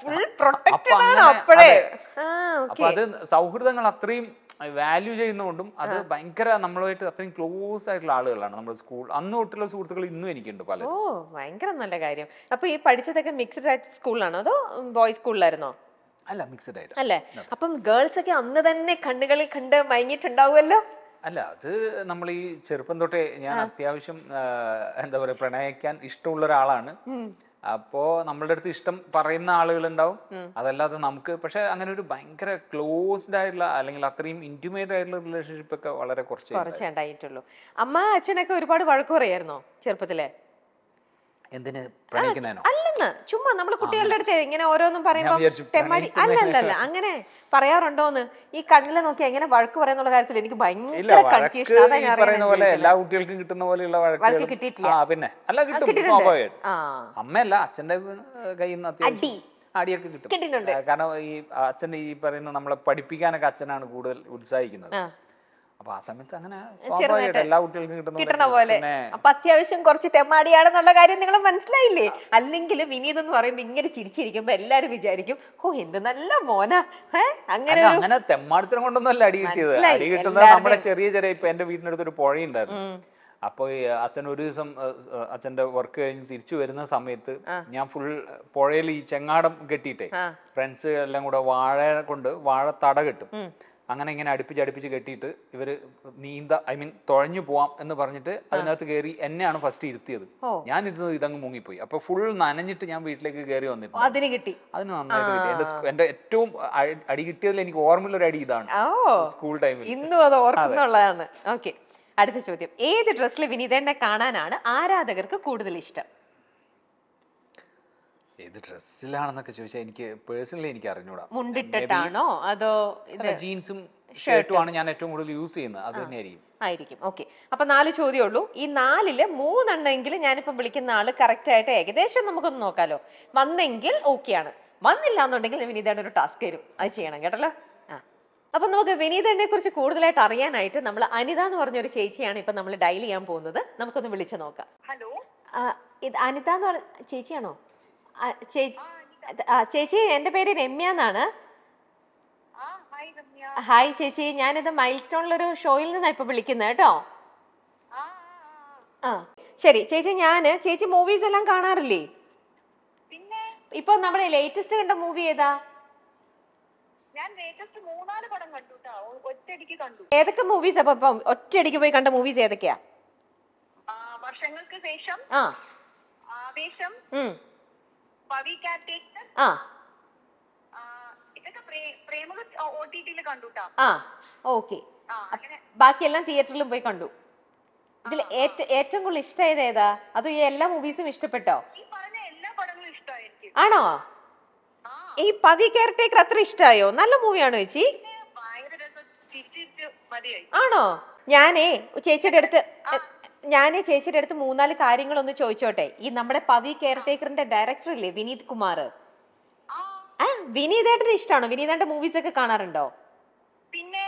അപ്പൊ അത് സൗഹൃദങ്ങൾ അത്രയും വാല്യൂ ചെയ്യുന്നതുകൊണ്ടും അത് ഭയങ്കര നമ്മളുമായിട്ട് അത്രയും ക്ലോസ് ആയിട്ടുള്ള ആളുകളാണ് നമ്മുടെ സ്കൂൾ അന്ന് തൊട്ടുള്ള സുഹൃത്തുക്കൾ ഇന്നും എനിക്കുണ്ട് പല ഓ ഭയങ്കര നല്ല കാര്യം അപ്പൊ ഈ പഠിച്ചതൊക്കെ മിക്സ്ഡ് ആയിട്ട് സ്കൂളിലാണോ അതോ ബോയ്സ് സ്കൂളിലായിരുന്നോ അല്ല മിക്സ്ഡ് ആയിട്ട് അല്ലേ അപ്പം ഗേൾസ് ഒക്കെ അന്ന് തന്നെ കണ്ണുകളിൽ കണ്ട് മയങ്ങിയിട്ടുണ്ടാവുമല്ലോ അല്ല അത് നമ്മൾ ഈ ചെറുപ്പം തൊട്ടേ ഞാൻ അത്യാവശ്യം എന്താ പറയാ പ്രണയിക്കാൻ ഇഷ്ടമുള്ള ഒരാളാണ് അപ്പോ നമ്മളുടെ അടുത്ത് ഇഷ്ടം പറയുന്ന ആളുകൾ ഉണ്ടാവും അതല്ലാതെ നമുക്ക് പക്ഷെ അങ്ങനെ ഒരു ഭയങ്കര ക്ലോസ്ഡ് ആയിട്ടുള്ള അല്ലെങ്കിൽ അത്രയും ഇന്റിമേറ്റ് ആയിട്ടുള്ള റിലേഷൻഷിപ്പ് ഒക്കെ വളരെ കുറച്ച് ഉണ്ടായിട്ടുള്ളൂ അമ്മ അച്ഛനൊക്കെ ഒരുപാട് വഴക്ക് പറയായിരുന്നോ ചെറുപ്പത്തിലെ അല്ലെന്ന് ചുമ്മാ നമ്മൾ കുട്ടികളുടെ അടുത്ത് ഇങ്ങനെ ഓരോന്നും പറയുമ്പോൾ തെമ്മടി അല്ലല്ല അങ്ങനെ പറയാറുണ്ടോന്ന് ഈ കണ്ണിലെ നോക്കി എങ്ങനെ വഴക്ക് പറയുന്നുള്ള കാര്യത്തിൽ എനിക്ക് ഭയങ്കര കൺഫ്യൂഷൻ അതാ ഞാൻ പറയുന്ന പോലെ എല്ലാ കുട്ടികൾക്കും കിട്ടുന്ന പോലെയുള്ള വഴക്ക് കിട്ടിയിട്ടില്ല പിന്നെ അല്ല കിട്ടും അമ്മയല്ല അച്ഛന്റെ കയ്യിൽ നിന്ന് അടിയൊക്കെ കിട്ടും കാരണം ഈ അച്ഛൻ ഈ പറയുന്ന നമ്മളെ പഠിപ്പിക്കാനൊക്കെ അച്ഛനാണ് കൂടുതൽ ഉത്സാഹിക്കുന്നത് അപ്പൊ ആ സമയത്ത് അങ്ങനെ എല്ലാ കുട്ടികൾക്കും കിട്ടുന്ന പോലെ അപ്പൊ അത്യാവശ്യം കുറച്ച് തെമ്മാടിയാണെന്നുള്ള കാര്യം നിങ്ങൾ മനസ്സിലായില്ലേ അല്ലെങ്കിൽ വിനീത് എന്ന് പറയുമ്പോ ഇങ്ങനെ ചിരിച്ചിരിക്കുമ്പോ എല്ലാരും വിചാരിക്കും ഓ എന്ത് നല്ല മോന അങ്ങനെ അങ്ങനെ തെമ്മാടത്തിനും കൊണ്ടൊന്നും അല്ല അടി കിട്ടിയത് അടി കിട്ടുന്നത് നമ്മുടെ ചെറിയ ചെറിയ ഇപ്പൊ എന്റെ വീടിനടുത്തൊരു പുഴയുണ്ടായിരുന്നു അപ്പോൾ അച്ഛൻ ഒരു ദിവസം അച്ഛന്റെ വർക്ക് കഴിഞ്ഞ് തിരിച്ചു വരുന്ന സമയത്ത് ഞാൻ ഫുൾ പുഴയിൽ ഈ ചെങ്ങാടം കെട്ടിയിട്ടേ ഫ്രണ്ട്സ് എല്ലാം കൂടെ വാഴ കൊണ്ട് വാഴ തട കെട്ടും അങ്ങനെ ഇങ്ങനെ അടുപ്പിച്ച് അടുപ്പിച്ച് കെട്ടിയിട്ട് ഇവർ നീന്ത ഐ മീൻ തുഴഞ്ഞു പോവാം എന്ന് പറഞ്ഞിട്ട് അതിനകത്ത് കയറി എന്നെയാണ് ഫസ്റ്റ് ഇരുത്തിയത് ഞാൻ ഇരുന്നത് ഇതങ്ങ് മുങ്ങിപ്പോയി അപ്പൊ ഫുൾ നനഞ്ഞിട്ട് ഞാൻ വീട്ടിലേക്ക് കയറി വന്നിരുന്നു അതിന് കിട്ടി അതിന് നന്നായിട്ട് കിട്ടി എന്റെ ഏറ്റവും അടി കിട്ടിയതിൽ എനിക്ക് ഓർമ്മയുള്ള ഒരു അടി ഇതാണ് സ്കൂൾ ടൈമിൽ ഇന്നും അടുത്ത ചോദ്യം ഏത് ഡ്രസ്സിൽ വിനീതേണ്ട കാണാനാണ് ആരാധകർക്ക് കൂടുതൽ ഇഷ്ടം ഏത് ഡ്രസ്സിലാണെന്നൊക്കെ ചോദിച്ചാൽ എനിക്ക് പേഴ്സണലി എനിക്ക് അറിഞ്ഞൂടാ മുണ്ടിട്ടിട്ടാണോ അതോ ജീൻസും ഷർട്ടും ആണ് ഞാൻ ഏറ്റവും കൂടുതൽ യൂസ് ചെയ്യുന്നത് അത് തന്നെയായിരിക്കും ആയിരിക്കും ഓക്കെ അപ്പൊ നാല് ഉള്ളൂ ഈ നാലില് മൂന്നെണ്ണെങ്കിലും ഞാനിപ്പോ വിളിക്കുന്ന ആള് കറക്റ്റ് ആയിട്ട് ഏകദേശം നമുക്കൊന്ന് നോക്കാലോ വന്നെങ്കിൽ ആണ് വന്നില്ല എന്നുണ്ടെങ്കിൽ വിനീതയുടെ ഒരു ടാസ്ക് തരും അത് ചെയ്യണം കേട്ടല്ലോ അപ്പൊ നമുക്ക് വിനീതനെ കുറിച്ച് കൂടുതലായിട്ട് അറിയാനായിട്ട് നമ്മൾ അനിത എന്ന് പറഞ്ഞ ഒരു ചേച്ചിയാണ് ഇപ്പൊ നമ്മൾ ഡയൽ ചെയ്യാൻ പോകുന്നത് നമുക്കൊന്ന് വിളിച്ചു നോക്കാം ഹലോ ഇത് അനിത എന്ന് പറഞ്ഞ ചേച്ചിയാണോ ചേച്ചി എൻ്റെ പേര് രമ്യ എന്നാണ് ഹായ് ചേച്ചി ഞാനിത് മൈൽ സ്റ്റോണിലൊരു ഷോയിൽ നിന്നാണ് ഇപ്പോൾ വിളിക്കുന്നത് കേട്ടോ ആ ശരി ചേച്ചി ഞാൻ ചേച്ചി മൂവീസ് എല്ലാം കാണാറില്ലേ ഇപ്പൊ നമ്മുടെ ലേറ്റസ്റ്റ് കണ്ട മൂവി ഏതാ ഏതൊക്കെ മൂവീസ് അപ്പൊ ഇപ്പൊ ഒറ്റയടിക്ക് പോയി കണ്ട മൂവീസ് ഏതൊക്കെയാ വർഷങ്ങൾക്ക് ശേഷം ആ ആവേശം ബാക്കിയെല്ലാം തിയേറ്ററിലും പോയി കണ്ടു ഇതിൽ ഏറ്റവും കൂടുതൽ ഇഷ്ടമായത് ഏതാ അതോ ഈ എല്ലാ മൂവീസും ഇഷ്ടപ്പെട്ടോ ആണോ ഈ പവി കെയർടേക്കർ അത്ര ഇഷ്ടമായോ നല്ല മൂവിയാണോ ചേച്ചി ആണോ ഞാനേ ചേച്ചിയുടെ അടുത്ത് ഞാൻ ചേച്ചിയുടെ അടുത്ത് മൂന്നാല് കാര്യങ്ങളൊന്ന് ചോദിച്ചോട്ടെ ഈ നമ്മുടെ പവി കെയർ ടേക്കറിന്റെ ഡയറക്ടർ ഇല്ലേ വിനീത് കുമാർ ആ വിനീതേട്ടന് ഇഷ്ടമാണോ വിനീതേട്ടന്റെ മൂവീസ് ഒക്കെ കാണാറുണ്ടോ പിന്നെ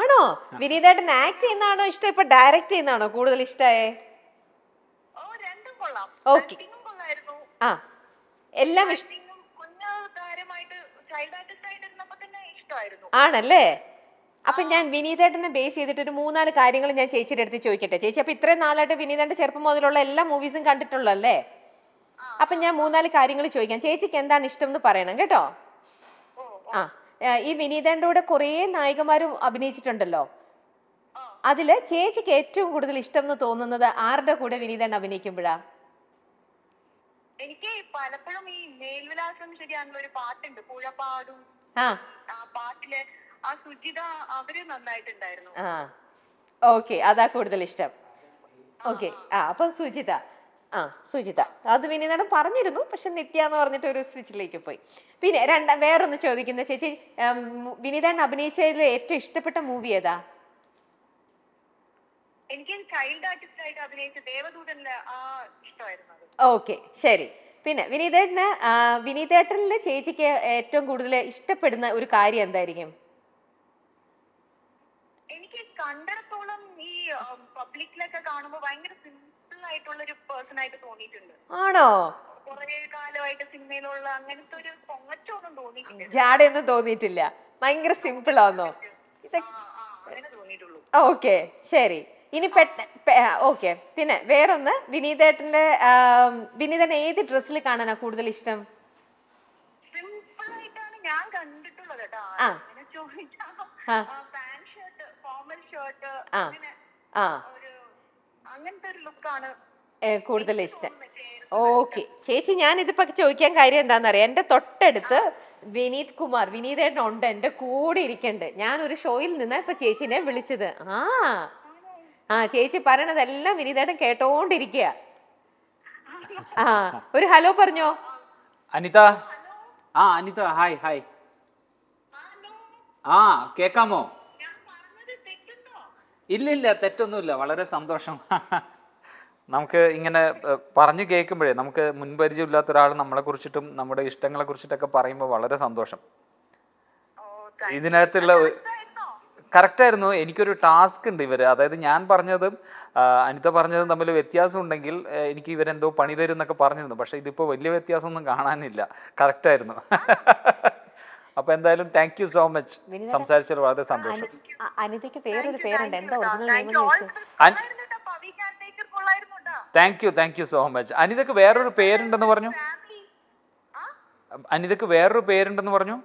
ആണോ വിനീതേട്ടൻ ആക്ട് ചെയ്യുന്നതാണോ ഇഷ്ടം ഇപ്പൊ ഡയറക്ട് ചെയ്യുന്നതാണോ കൂടുതൽ ഇഷ്ടമായേ ഓക്കെ ആ എല്ലാം ഇഷ്ടം ആണല്ലേ അപ്പൊ ഞാൻ വിനീതേട്ടനെ ബേസ് ചെയ്തിട്ട് ഒരു മൂന്നാല് കാര്യങ്ങൾ ഞാൻ ചേച്ചിയുടെ അടുത്ത് ചോദിക്കട്ടെ ചേച്ചി അപ്പൊ ഇത്രയും നാളായിട്ട് വിനീതന്റെ ചെറുപ്പം മുതലുള്ള എല്ലാ മൂവീസും കണ്ടിട്ടുള്ളല്ലേ അപ്പൊ ഞാൻ മൂന്നാല് കാര്യങ്ങൾ ചോദിക്കാം ചേച്ചിക്ക് എന്താണ് ഇഷ്ടം എന്ന് പറയണം കേട്ടോ ആ ഈ വിനീതന്റെ കൂടെ കുറേ നായികമാരും അഭിനയിച്ചിട്ടുണ്ടല്ലോ അതില് ചേച്ചിക്ക് ഏറ്റവും കൂടുതൽ ഇഷ്ടം എന്ന് തോന്നുന്നത് ആരുടെ കൂടെ വിനീതൻ അഭിനയിക്കുമ്പോഴാ എനിക്ക് പലപ്പോഴും ഈ മേൽവിലാസം ശരിയാണല്ലോ ഒരു പാട്ടുണ്ട് പുഴ ആ പാട്ടില് ആ സുജിത ഓക്കെ അതാ കൂടുതൽ ഇഷ്ടം ഓക്കെ ആ അപ്പൊ സുജിത ആ സുജിത അത് വിനീതാണ് പറഞ്ഞിരുന്നു പക്ഷെ നിത്യ എന്ന് പറഞ്ഞിട്ട് ഒരു സ്വിച്ചിലേക്ക് പോയി പിന്നെ രണ്ട വേറൊന്ന് ചോദിക്കുന്ന ചേച്ചി വിനീതാണ് അഭിനയിച്ചതിൽ ഏറ്റവും ഇഷ്ടപ്പെട്ട മൂവി ഏതാ എനിക്ക് ആയിട്ട് അഭിനയിച്ച ഇഷ്ടമായിരുന്നു ഓക്കെ ശരി പിന്നെ വിനീതേട്ടന് വിനീതേട്ടനിലെ ചേച്ചിക്ക് ഏറ്റവും കൂടുതൽ ഇഷ്ടപ്പെടുന്ന ഒരു കാര്യം എന്തായിരിക്കും എനിക്ക് കണ്ടിടത്തോളം ഈ പബ്ലിക്കിലൊക്കെ കാണുമ്പോൾ ഭയങ്കര സിമ്പിൾ ആയിട്ടുള്ള ഒരു പേഴ്സൺ ആയിട്ട് തോന്നിയിട്ടുണ്ട് ആണോ കുറെ കാലമായിട്ട് സിനിമയിലുള്ള അങ്ങനത്തെ ഒരു പൊങ്ങച്ചൊന്നും തോന്നിയിട്ടില്ല ജാടയൊന്നും തോന്നിയിട്ടില്ല ഭയങ്കര സിമ്പിൾ ആണോ ഓക്കെ ശരി ഇനി പെട്ട ഓക്കെ പിന്നെ വേറൊന്ന് വിനീതേട്ടന്റെ വിനീതൻ ഏത് ഡ്രസ്സിൽ കാണാനാ കൂടുതൽ ഇഷ്ടം സിമ്പിൾ ആയിട്ടാണ് ഞാൻ കണ്ടിട്ടുള്ളത് കേട്ടോ ചോദിച്ചാൽ ആ കൂടുതൽ ഇഷ്ടം ഓക്കെ ചേച്ചി ഞാൻ ഇതിപ്പോ ചോദിക്കാൻ കാര്യം അറിയാം എൻ്റെ തൊട്ടടുത്ത് വിനീത് കുമാർ ഏട്ടൻ ഉണ്ട് എൻ്റെ കൂടെ ഇരിക്കണ്ട് ഞാൻ ഒരു ഷോയിൽ നിന്ന് ഇപ്പൊ ചേച്ചിനെ വിളിച്ചത് ആ ആ ചേച്ചി പറയണതെല്ലാം വിനീതേട്ടൻ കേട്ടോണ്ടിരിക്കുക ആ ഒരു ഹലോ പറഞ്ഞോ അനിത ആ അനിത ഹായ് ഹായ് ആ കേക്കാമോ ഇല്ല ഇല്ല തെറ്റൊന്നുമില്ല വളരെ സന്തോഷം നമുക്ക് ഇങ്ങനെ പറഞ്ഞു കേൾക്കുമ്പോഴേ നമുക്ക് മുൻപരിചയമില്ലാത്ത ഒരാൾ നമ്മളെ കുറിച്ചിട്ടും നമ്മുടെ ഇഷ്ടങ്ങളെ കുറിച്ചിട്ടൊക്കെ പറയുമ്പോൾ വളരെ സന്തോഷം ഇതിനകത്തുള്ള ആയിരുന്നു എനിക്കൊരു ടാസ്ക് ഉണ്ട് ഇവർ അതായത് ഞാൻ പറഞ്ഞതും അനിത പറഞ്ഞതും തമ്മിൽ വ്യത്യാസം ഉണ്ടെങ്കിൽ എനിക്ക് ഇവരെന്തോ പണി തരും എന്നൊക്കെ പറഞ്ഞിരുന്നു പക്ഷേ ഇതിപ്പോൾ വലിയ വ്യത്യാസമൊന്നും കാണാനില്ല കറക്റ്റായിരുന്നു അപ്പൊ എന്തായാലും താങ്ക് യു സോ മച്ച് സംസാരിച്ചത് വളരെ സന്തോഷം അനിതയ്ക്ക് പേരൊരു പേരുണ്ട് എന്താ original thank you thank you so much അനിതക്ക് വേറൊരു പേരുണ്ടെന്ന് പറഞ്ഞു അനിതക്ക് വേറൊരു പേരുണ്ടെന്ന് പറഞ്ഞു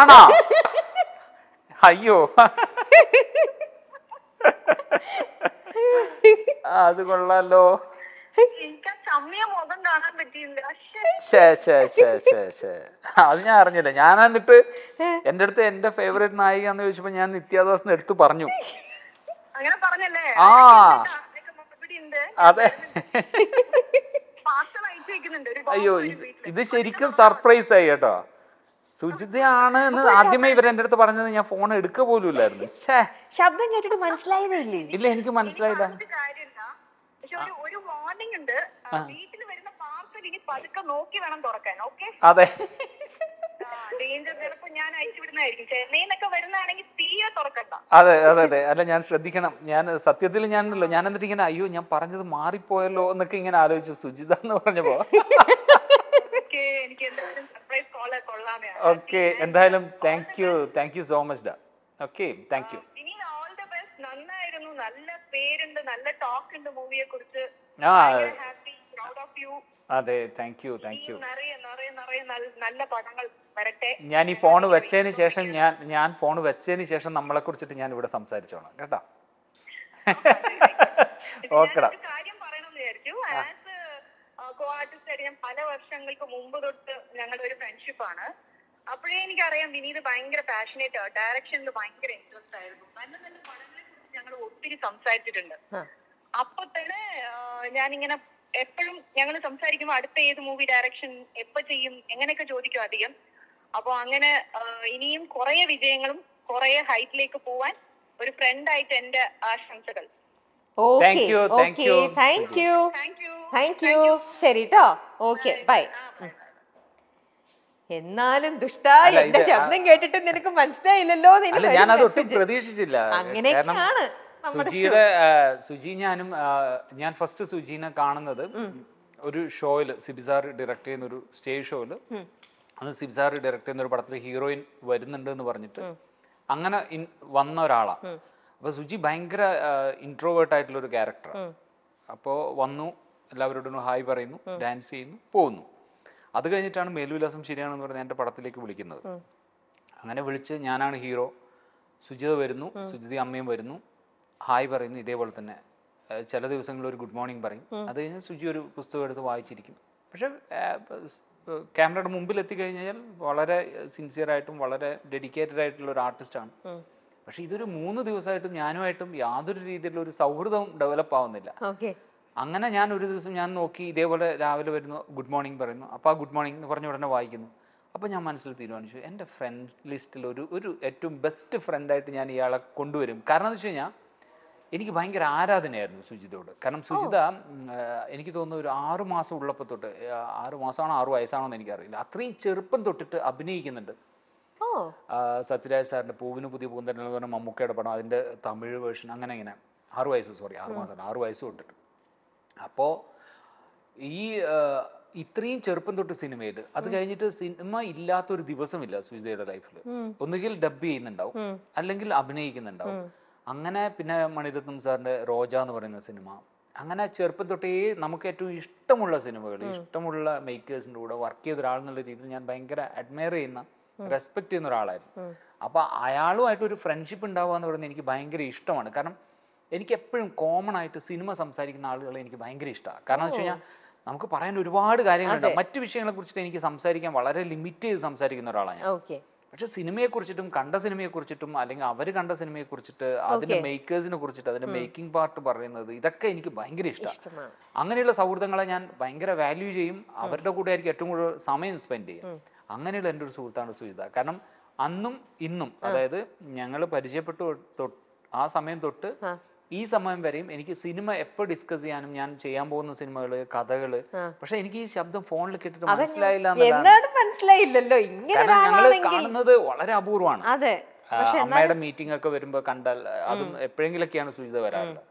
ആണോ അയ്യോ <laughs> അത് കൊള്ളാലോ അത് ഞാൻ അറിഞ്ഞില്ല ഞാൻ എന്നിട്ട് എന്റെ അടുത്ത് എന്റെ ഫേവറേറ്റ് നായിക എന്ന് ചോദിച്ചപ്പോ ഞാൻ നിത്യാദാസിന് എടുത്തു പറഞ്ഞു ആ അതെ അയ്യോ ഇത് ശരിക്കും സർപ്രൈസ് ആയി കേട്ടോ സുജിതയാണ് എന്ന് ആദ്യമേ ഇവർ എന്റെ അടുത്ത് പറഞ്ഞത് ഞാൻ ഫോൺ എടുക്ക പോലും ഇല്ലായിരുന്നു ശബ്ദം കേട്ടിട്ട് മനസ്സിലായതേ ഇല്ല എനിക്ക് മനസ്സിലായില്ല ഒരു വാർണിംഗ് ഉണ്ട് വീട്ടിൽ വരുന്ന പാർസൽ ഇനി പതുക്കെ നോക്കി വേണം തുറക്കാൻ ഓക്കെ അതെ അതെ അതെ അതെ അല്ല ഞാൻ ശ്രദ്ധിക്കണം ഞാൻ സത്യത്തിൽ ഞാനല്ലോ ഞാൻ എന്നിട്ട് ഇങ്ങനെ അയ്യോ ഞാൻ പറഞ്ഞത് മാറിപ്പോയല്ലോ എന്നൊക്കെ ഇങ്ങനെ ആലോചിച്ചു സുജിത എന്ന് പറഞ്ഞപ്പോ ഓക്കെ എന്തായാലും thank you thank you so much ഡാ ഓക്കെ താങ്ക് യു നല്ല പേരുണ്ട് നല്ല ടോക്ക് ഉണ്ട് മൂവിയെ കുറിച്ച് happy proud you thank you thank you ഞാൻ ഈ ഫോണ് വെച്ചതിന് ശേഷം ഞാൻ ഞാൻ ഫോൺ വെച്ചതിന് ശേഷം നമ്മളെ കുറിച്ചിട്ട് ഞാൻ ഇവിടെ സംസാരിച്ചോളാം കേട്ടോ <laughs> ഓക്കെടാ കാര്യം ആസ് കോ ആർട്ടിസ്റ്റ് ഞാൻ പല വർഷങ്ങൾക്ക് മുമ്പ് തൊട്ട് ഞങ്ങളുടെ ഒരു ഫ്രണ്ട്ഷിപ്പ് ആണ് അപ്പോഴേ എനിക്കറിയാം വിനീത് ഭയങ്കര പാഷനേറ്റ് ഡയറക്ഷനിൽ ഭയങ്കര ഇൻട്രസ്റ്റ് ആയിരുന്നു നല്ല നല്ല പടങ്ങൾ ഞങ്ങൾ ഒത്തിരി സംസാരിച്ചിട്ടുണ്ട് അപ്പൊ തന്നെ ഞാനിങ്ങനെ എപ്പോഴും ഞങ്ങൾ സംസാരിക്കുമ്പോൾ അടുത്ത ഏത് മൂവി ഡയറക്ഷൻ എപ്പൊ ചെയ്യും എങ്ങനെയൊക്കെ ചോദിക്കും അധികം അപ്പൊ അങ്ങനെ ഇനിയും കുറെ വിജയങ്ങളും കുറെ ഹൈറ്റിലേക്ക് പോവാൻ ഒരു ഫ്രണ്ട് ആയിട്ട് എന്റെ ആശംസകൾ okay okay thank you thank you ശരി കേട്ടോ ഓക്കെ ബൈ എന്നാലും ദുഷ്ടായി എന്റെ ശബ്ദം കേട്ടിട്ട് നിനക്ക് മനസ്സിലായില്ലല്ലോ ഞാൻ ഒട്ടും പ്രതീക്ഷിച്ചില്ല അങ്ങനെയൊക്കെയാണ് സുജിയുടെ സുജി ഞാനും ഞാൻ ഫസ്റ്റ് സുജീനെ കാണുന്നത് ഒരു ഷോയില് സിബിസാർ ഡയറക്ട് ചെയ്യുന്ന ഒരു സ്റ്റേജ് ഷോയില് അന്ന് സിബിസാർ ഡയറക്ട് ചെയ്യുന്ന ഒരു പടത്തിൽ ഹീറോയിൻ വരുന്നുണ്ട് എന്ന് പറഞ്ഞിട്ട് അങ്ങനെ വന്ന ഒരാളാണ് അപ്പൊ സുജി ഭയങ്കര ഇൻട്രോവേർട്ട് ആയിട്ടുള്ള ഒരു ക്യാരക്ടർ അപ്പോൾ വന്നു എല്ലാവരോടും ഹായ് പറയുന്നു ഡാൻസ് ചെയ്യുന്നു പോകുന്നു അത് കഴിഞ്ഞിട്ടാണ് മേൽവിലാസം ശരിയാണെന്ന് പറഞ്ഞ് എൻ്റെ പടത്തിലേക്ക് വിളിക്കുന്നത് അങ്ങനെ വിളിച്ച് ഞാനാണ് ഹീറോ സുജിത വരുന്നു സുജിത അമ്മയും വരുന്നു ഹായ് പറയുന്നു ഇതേപോലെ തന്നെ ചില ദിവസങ്ങളിൽ ഒരു ഗുഡ് മോർണിംഗ് പറയും അത് കഴിഞ്ഞ് സുജി ഒരു പുസ്തകം എടുത്ത് വായിച്ചിരിക്കും പക്ഷെ ക്യാമറയുടെ മുമ്പിൽ എത്തിക്കഴിഞ്ഞാൽ വളരെ സിൻസിയർ ആയിട്ടും വളരെ ഡെഡിക്കേറ്റഡ് ആയിട്ടുള്ള ഒരു ആർട്ടിസ്റ്റാണ് പക്ഷെ ഇതൊരു മൂന്ന് ദിവസമായിട്ടും ഞാനുമായിട്ടും യാതൊരു രീതിയിലുള്ള ഒരു സൗഹൃദം ഡെവലപ്പ് ആവുന്നില്ല അങ്ങനെ ഞാൻ ഒരു ദിവസം ഞാൻ നോക്കി ഇതേപോലെ രാവിലെ വരുന്നു ഗുഡ് മോർണിംഗ് പറയുന്നു അപ്പോൾ ആ ഗുഡ് മോർണിംഗ് എന്ന് പറഞ്ഞ ഉടനെ വായിക്കുന്നു അപ്പോൾ ഞാൻ മനസ്സിൽ തീരുമാനിച്ചു എൻ്റെ ഫ്രണ്ട് ലിസ്റ്റിൽ ഒരു ഒരു ഏറ്റവും ബെസ്റ്റ് ഫ്രണ്ടായിട്ട് ഞാൻ ഇയാളെ കൊണ്ടുവരും കാരണം എന്ന് വെച്ച് കഴിഞ്ഞാൽ എനിക്ക് ഭയങ്കര ആരാധനയായിരുന്നു സുജിതയോട് കാരണം സുജിത എനിക്ക് തോന്നുന്നു ഒരു ആറു മാസം ഉള്ളപ്പോൾ തൊട്ട് ആറു മാസമാണോ ആറു വയസ്സാണോ എന്ന് എനിക്കറിയില്ല അത്രയും ചെറുപ്പം തൊട്ടിട്ട് അഭിനയിക്കുന്നുണ്ട് സത്യരാജ് സാറിൻ്റെ പൂവിന് പുതിയ പൂന്തരൻ എന്ന് പറഞ്ഞ മമ്മൂക്കയുടെ പടം അതിൻ്റെ തമിഴ് വേർഷൻ അങ്ങനെ ഇങ്ങനെ ആറു വയസ്സ് സോറി ആറു മാസം ആറു വയസ്സ് തൊട്ടിട്ട് അപ്പോൾ ഈ ഇത്രയും ചെറുപ്പം തൊട്ട് സിനിമയിൽ അത് കഴിഞ്ഞിട്ട് സിനിമ ഇല്ലാത്തൊരു ദിവസമില്ല സുജിതയുടെ ലൈഫിൽ ഒന്നുകിൽ ഡബ് ചെയ്യുന്നുണ്ടാവും അല്ലെങ്കിൽ അഭിനയിക്കുന്നുണ്ടാവും അങ്ങനെ പിന്നെ മണിരത്നം സാറിന്റെ റോജ എന്ന് പറയുന്ന സിനിമ അങ്ങനെ ചെറുപ്പം തൊട്ടേ നമുക്ക് ഏറ്റവും ഇഷ്ടമുള്ള സിനിമകൾ ഇഷ്ടമുള്ള മേക്കേഴ്സിൻ്റെ കൂടെ വർക്ക് ചെയ്ത ഒരാൾ എന്നുള്ള രീതിയിൽ ഞാൻ ഭയങ്കര അഡ്മയർ ചെയ്യുന്ന റെസ്പെക്ട് ചെയ്യുന്ന ഒരാളായിരുന്നു അപ്പോൾ അയാളുമായിട്ട് ഒരു ഫ്രണ്ട്ഷിപ്പ് ഉണ്ടാവുക എന്ന് പറയുന്നത് എനിക്ക് ഭയങ്കര ഇഷ്ടമാണ് കാരണം എനിക്ക് എപ്പോഴും കോമൺ ആയിട്ട് സിനിമ സംസാരിക്കുന്ന ആളുകളെ എനിക്ക് ഭയങ്കര ഇഷ്ടമാണ് കാരണം എന്ന് വെച്ച് കഴിഞ്ഞാൽ നമുക്ക് പറയാൻ ഒരുപാട് കാര്യങ്ങളുണ്ട് മറ്റു വിഷയങ്ങളെ കുറിച്ചിട്ട് എനിക്ക് സംസാരിക്കാൻ വളരെ ലിമിറ്റ് ചെയ്ത് സംസാരിക്കുന്ന ഒരാളാണ് പക്ഷെ സിനിമയെ കുറിച്ചിട്ടും കണ്ട സിനിമയെ കുറിച്ചിട്ടും അല്ലെങ്കിൽ അവർ കണ്ട സിനിമയെ കുറിച്ചിട്ട് അതിന്റെ മേക്കേഴ്സിനെ കുറിച്ചിട്ട് അതിന്റെ മേക്കിംഗ് പാർട്ട് പറയുന്നത് ഇതൊക്കെ എനിക്ക് ഭയങ്കര ഇഷ്ടമാണ് അങ്ങനെയുള്ള സൗഹൃദങ്ങളെ ഞാൻ ഭയങ്കര വാല്യൂ ചെയ്യും അവരുടെ കൂടെ ആയിരിക്കും ഏറ്റവും കൂടുതൽ സമയം സ്പെൻഡ് ചെയ്യും അങ്ങനെയുള്ള എൻ്റെ ഒരു സുഹൃത്താണ് സുജിത കാരണം അന്നും ഇന്നും അതായത് ഞങ്ങൾ പരിചയപ്പെട്ടു ആ സമയം തൊട്ട് ഈ സമയം വരെയും എനിക്ക് സിനിമ എപ്പോ ഡിസ്കസ് ചെയ്യാനും ഞാൻ ചെയ്യാൻ പോകുന്ന സിനിമകള് കഥകള് പക്ഷെ എനിക്ക് ഈ ശബ്ദം ഫോണിൽ കിട്ടിട്ട് മനസ്സിലായില്ല മനസ്സിലായില്ലല്ലോ ഇങ്ങനെ കാണുന്നത് വളരെ അപൂർവമാണ് അമ്മയുടെ മീറ്റിംഗ് ഒക്കെ വരുമ്പോ കണ്ടാൽ അതും എപ്പോഴെങ്കിലൊക്കെയാണ് സുജിത വരാറുള്ളത്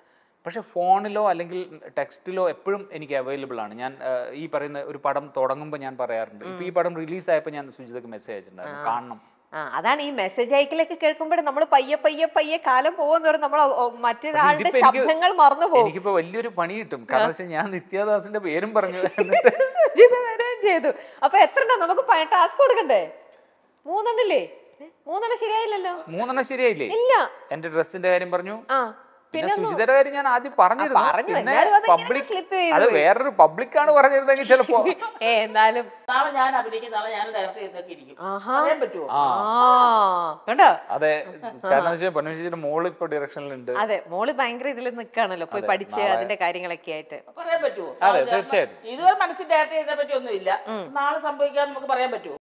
പക്ഷെ ഫോണിലോ അല്ലെങ്കിൽ ടെക്സ്റ്റിലോ എപ്പോഴും എനിക്ക് അവൈലബിൾ ആണ് ഞാൻ ഈ പറയുന്ന ഒരു പടം തുടങ്ങുമ്പോൾ ഞാൻ പറയാറുണ്ട് ഇപ്പൊ ഈ പടം ആയപ്പോൾ ഞാൻ സുജിതക്ക് മെസ്സേജ് അയച്ചിട്ടുണ്ടായിരുന്നു കാണണം ആ അതാണ് ഈ മെസ്സേജ് അയക്കലൊക്കെ കേൾക്കുമ്പോൾ നമ്മള് പയ്യെ പയ്യെ പയ്യെ കാലം പോകുന്ന പറഞ്ഞ് നമ്മൾ മറ്റൊരാളുടെ ശബ്ദങ്ങൾ മറന്നു പോകും എനിക്കിപ്പോ വലിയൊരു പണി കിട്ടും കാരണം ഞാൻ നിത്യദാസിന്റെ പേരും പറഞ്ഞു <laughs> ചെയ്തു അപ്പൊ എത്ര നമുക്ക് ടാസ്ക് കൊടുക്കണ്ടേ മൂന്നെണ്ണല്ലേ മൂന്നെണ്ണം ശരിയായില്ലല്ലോ മൂന്നെണ്ണം ശരിയായില്ലേ ഇല്ല എന്റെ ഡ്രസ്സിന്റെ കാര്യം പറഞ്ഞു ആ പിന്നെ സുജിതയുടെ ഞാൻ ആദ്യം പറഞ്ഞിരുന്നു പബ്ലിക് അത് വേറൊരു പബ്ലിക് ആണ് പറഞ്ഞിരുന്നെങ്കിൽ ചിലപ്പോ <laughs> എന്നാലും ഞാൻ അഭിനയിക്കും ഞാൻ ഡയറക്ട് ചെയ്തൊക്കെ ഇരിക്കും പറയാൻ കണ്ടോ അതെ കാരണം വെച്ചാൽ പൊന്നശ്ശേരിയുടെ മോള് ഇപ്പൊ ഡയറക്ഷനിലുണ്ട് അതെ മോള് ഭയങ്കര ഇതിൽ നിൽക്കുകയാണല്ലോ പോയി പഠിച്ച് അതിന്റെ കാര്യങ്ങളൊക്കെ ആയിട്ട് പറയാൻ പറ്റുമോ അതെ തീർച്ചയായിട്ടും ഇതുവരെ മനസ്സിൽ ഡയറക്ട് ചെയ്തതിനെ പറ്റി ഒന്നുമില്ല നാളെ സംഭവിക്കാൻ നമുക്ക് പറയാൻ പറ്റുമോ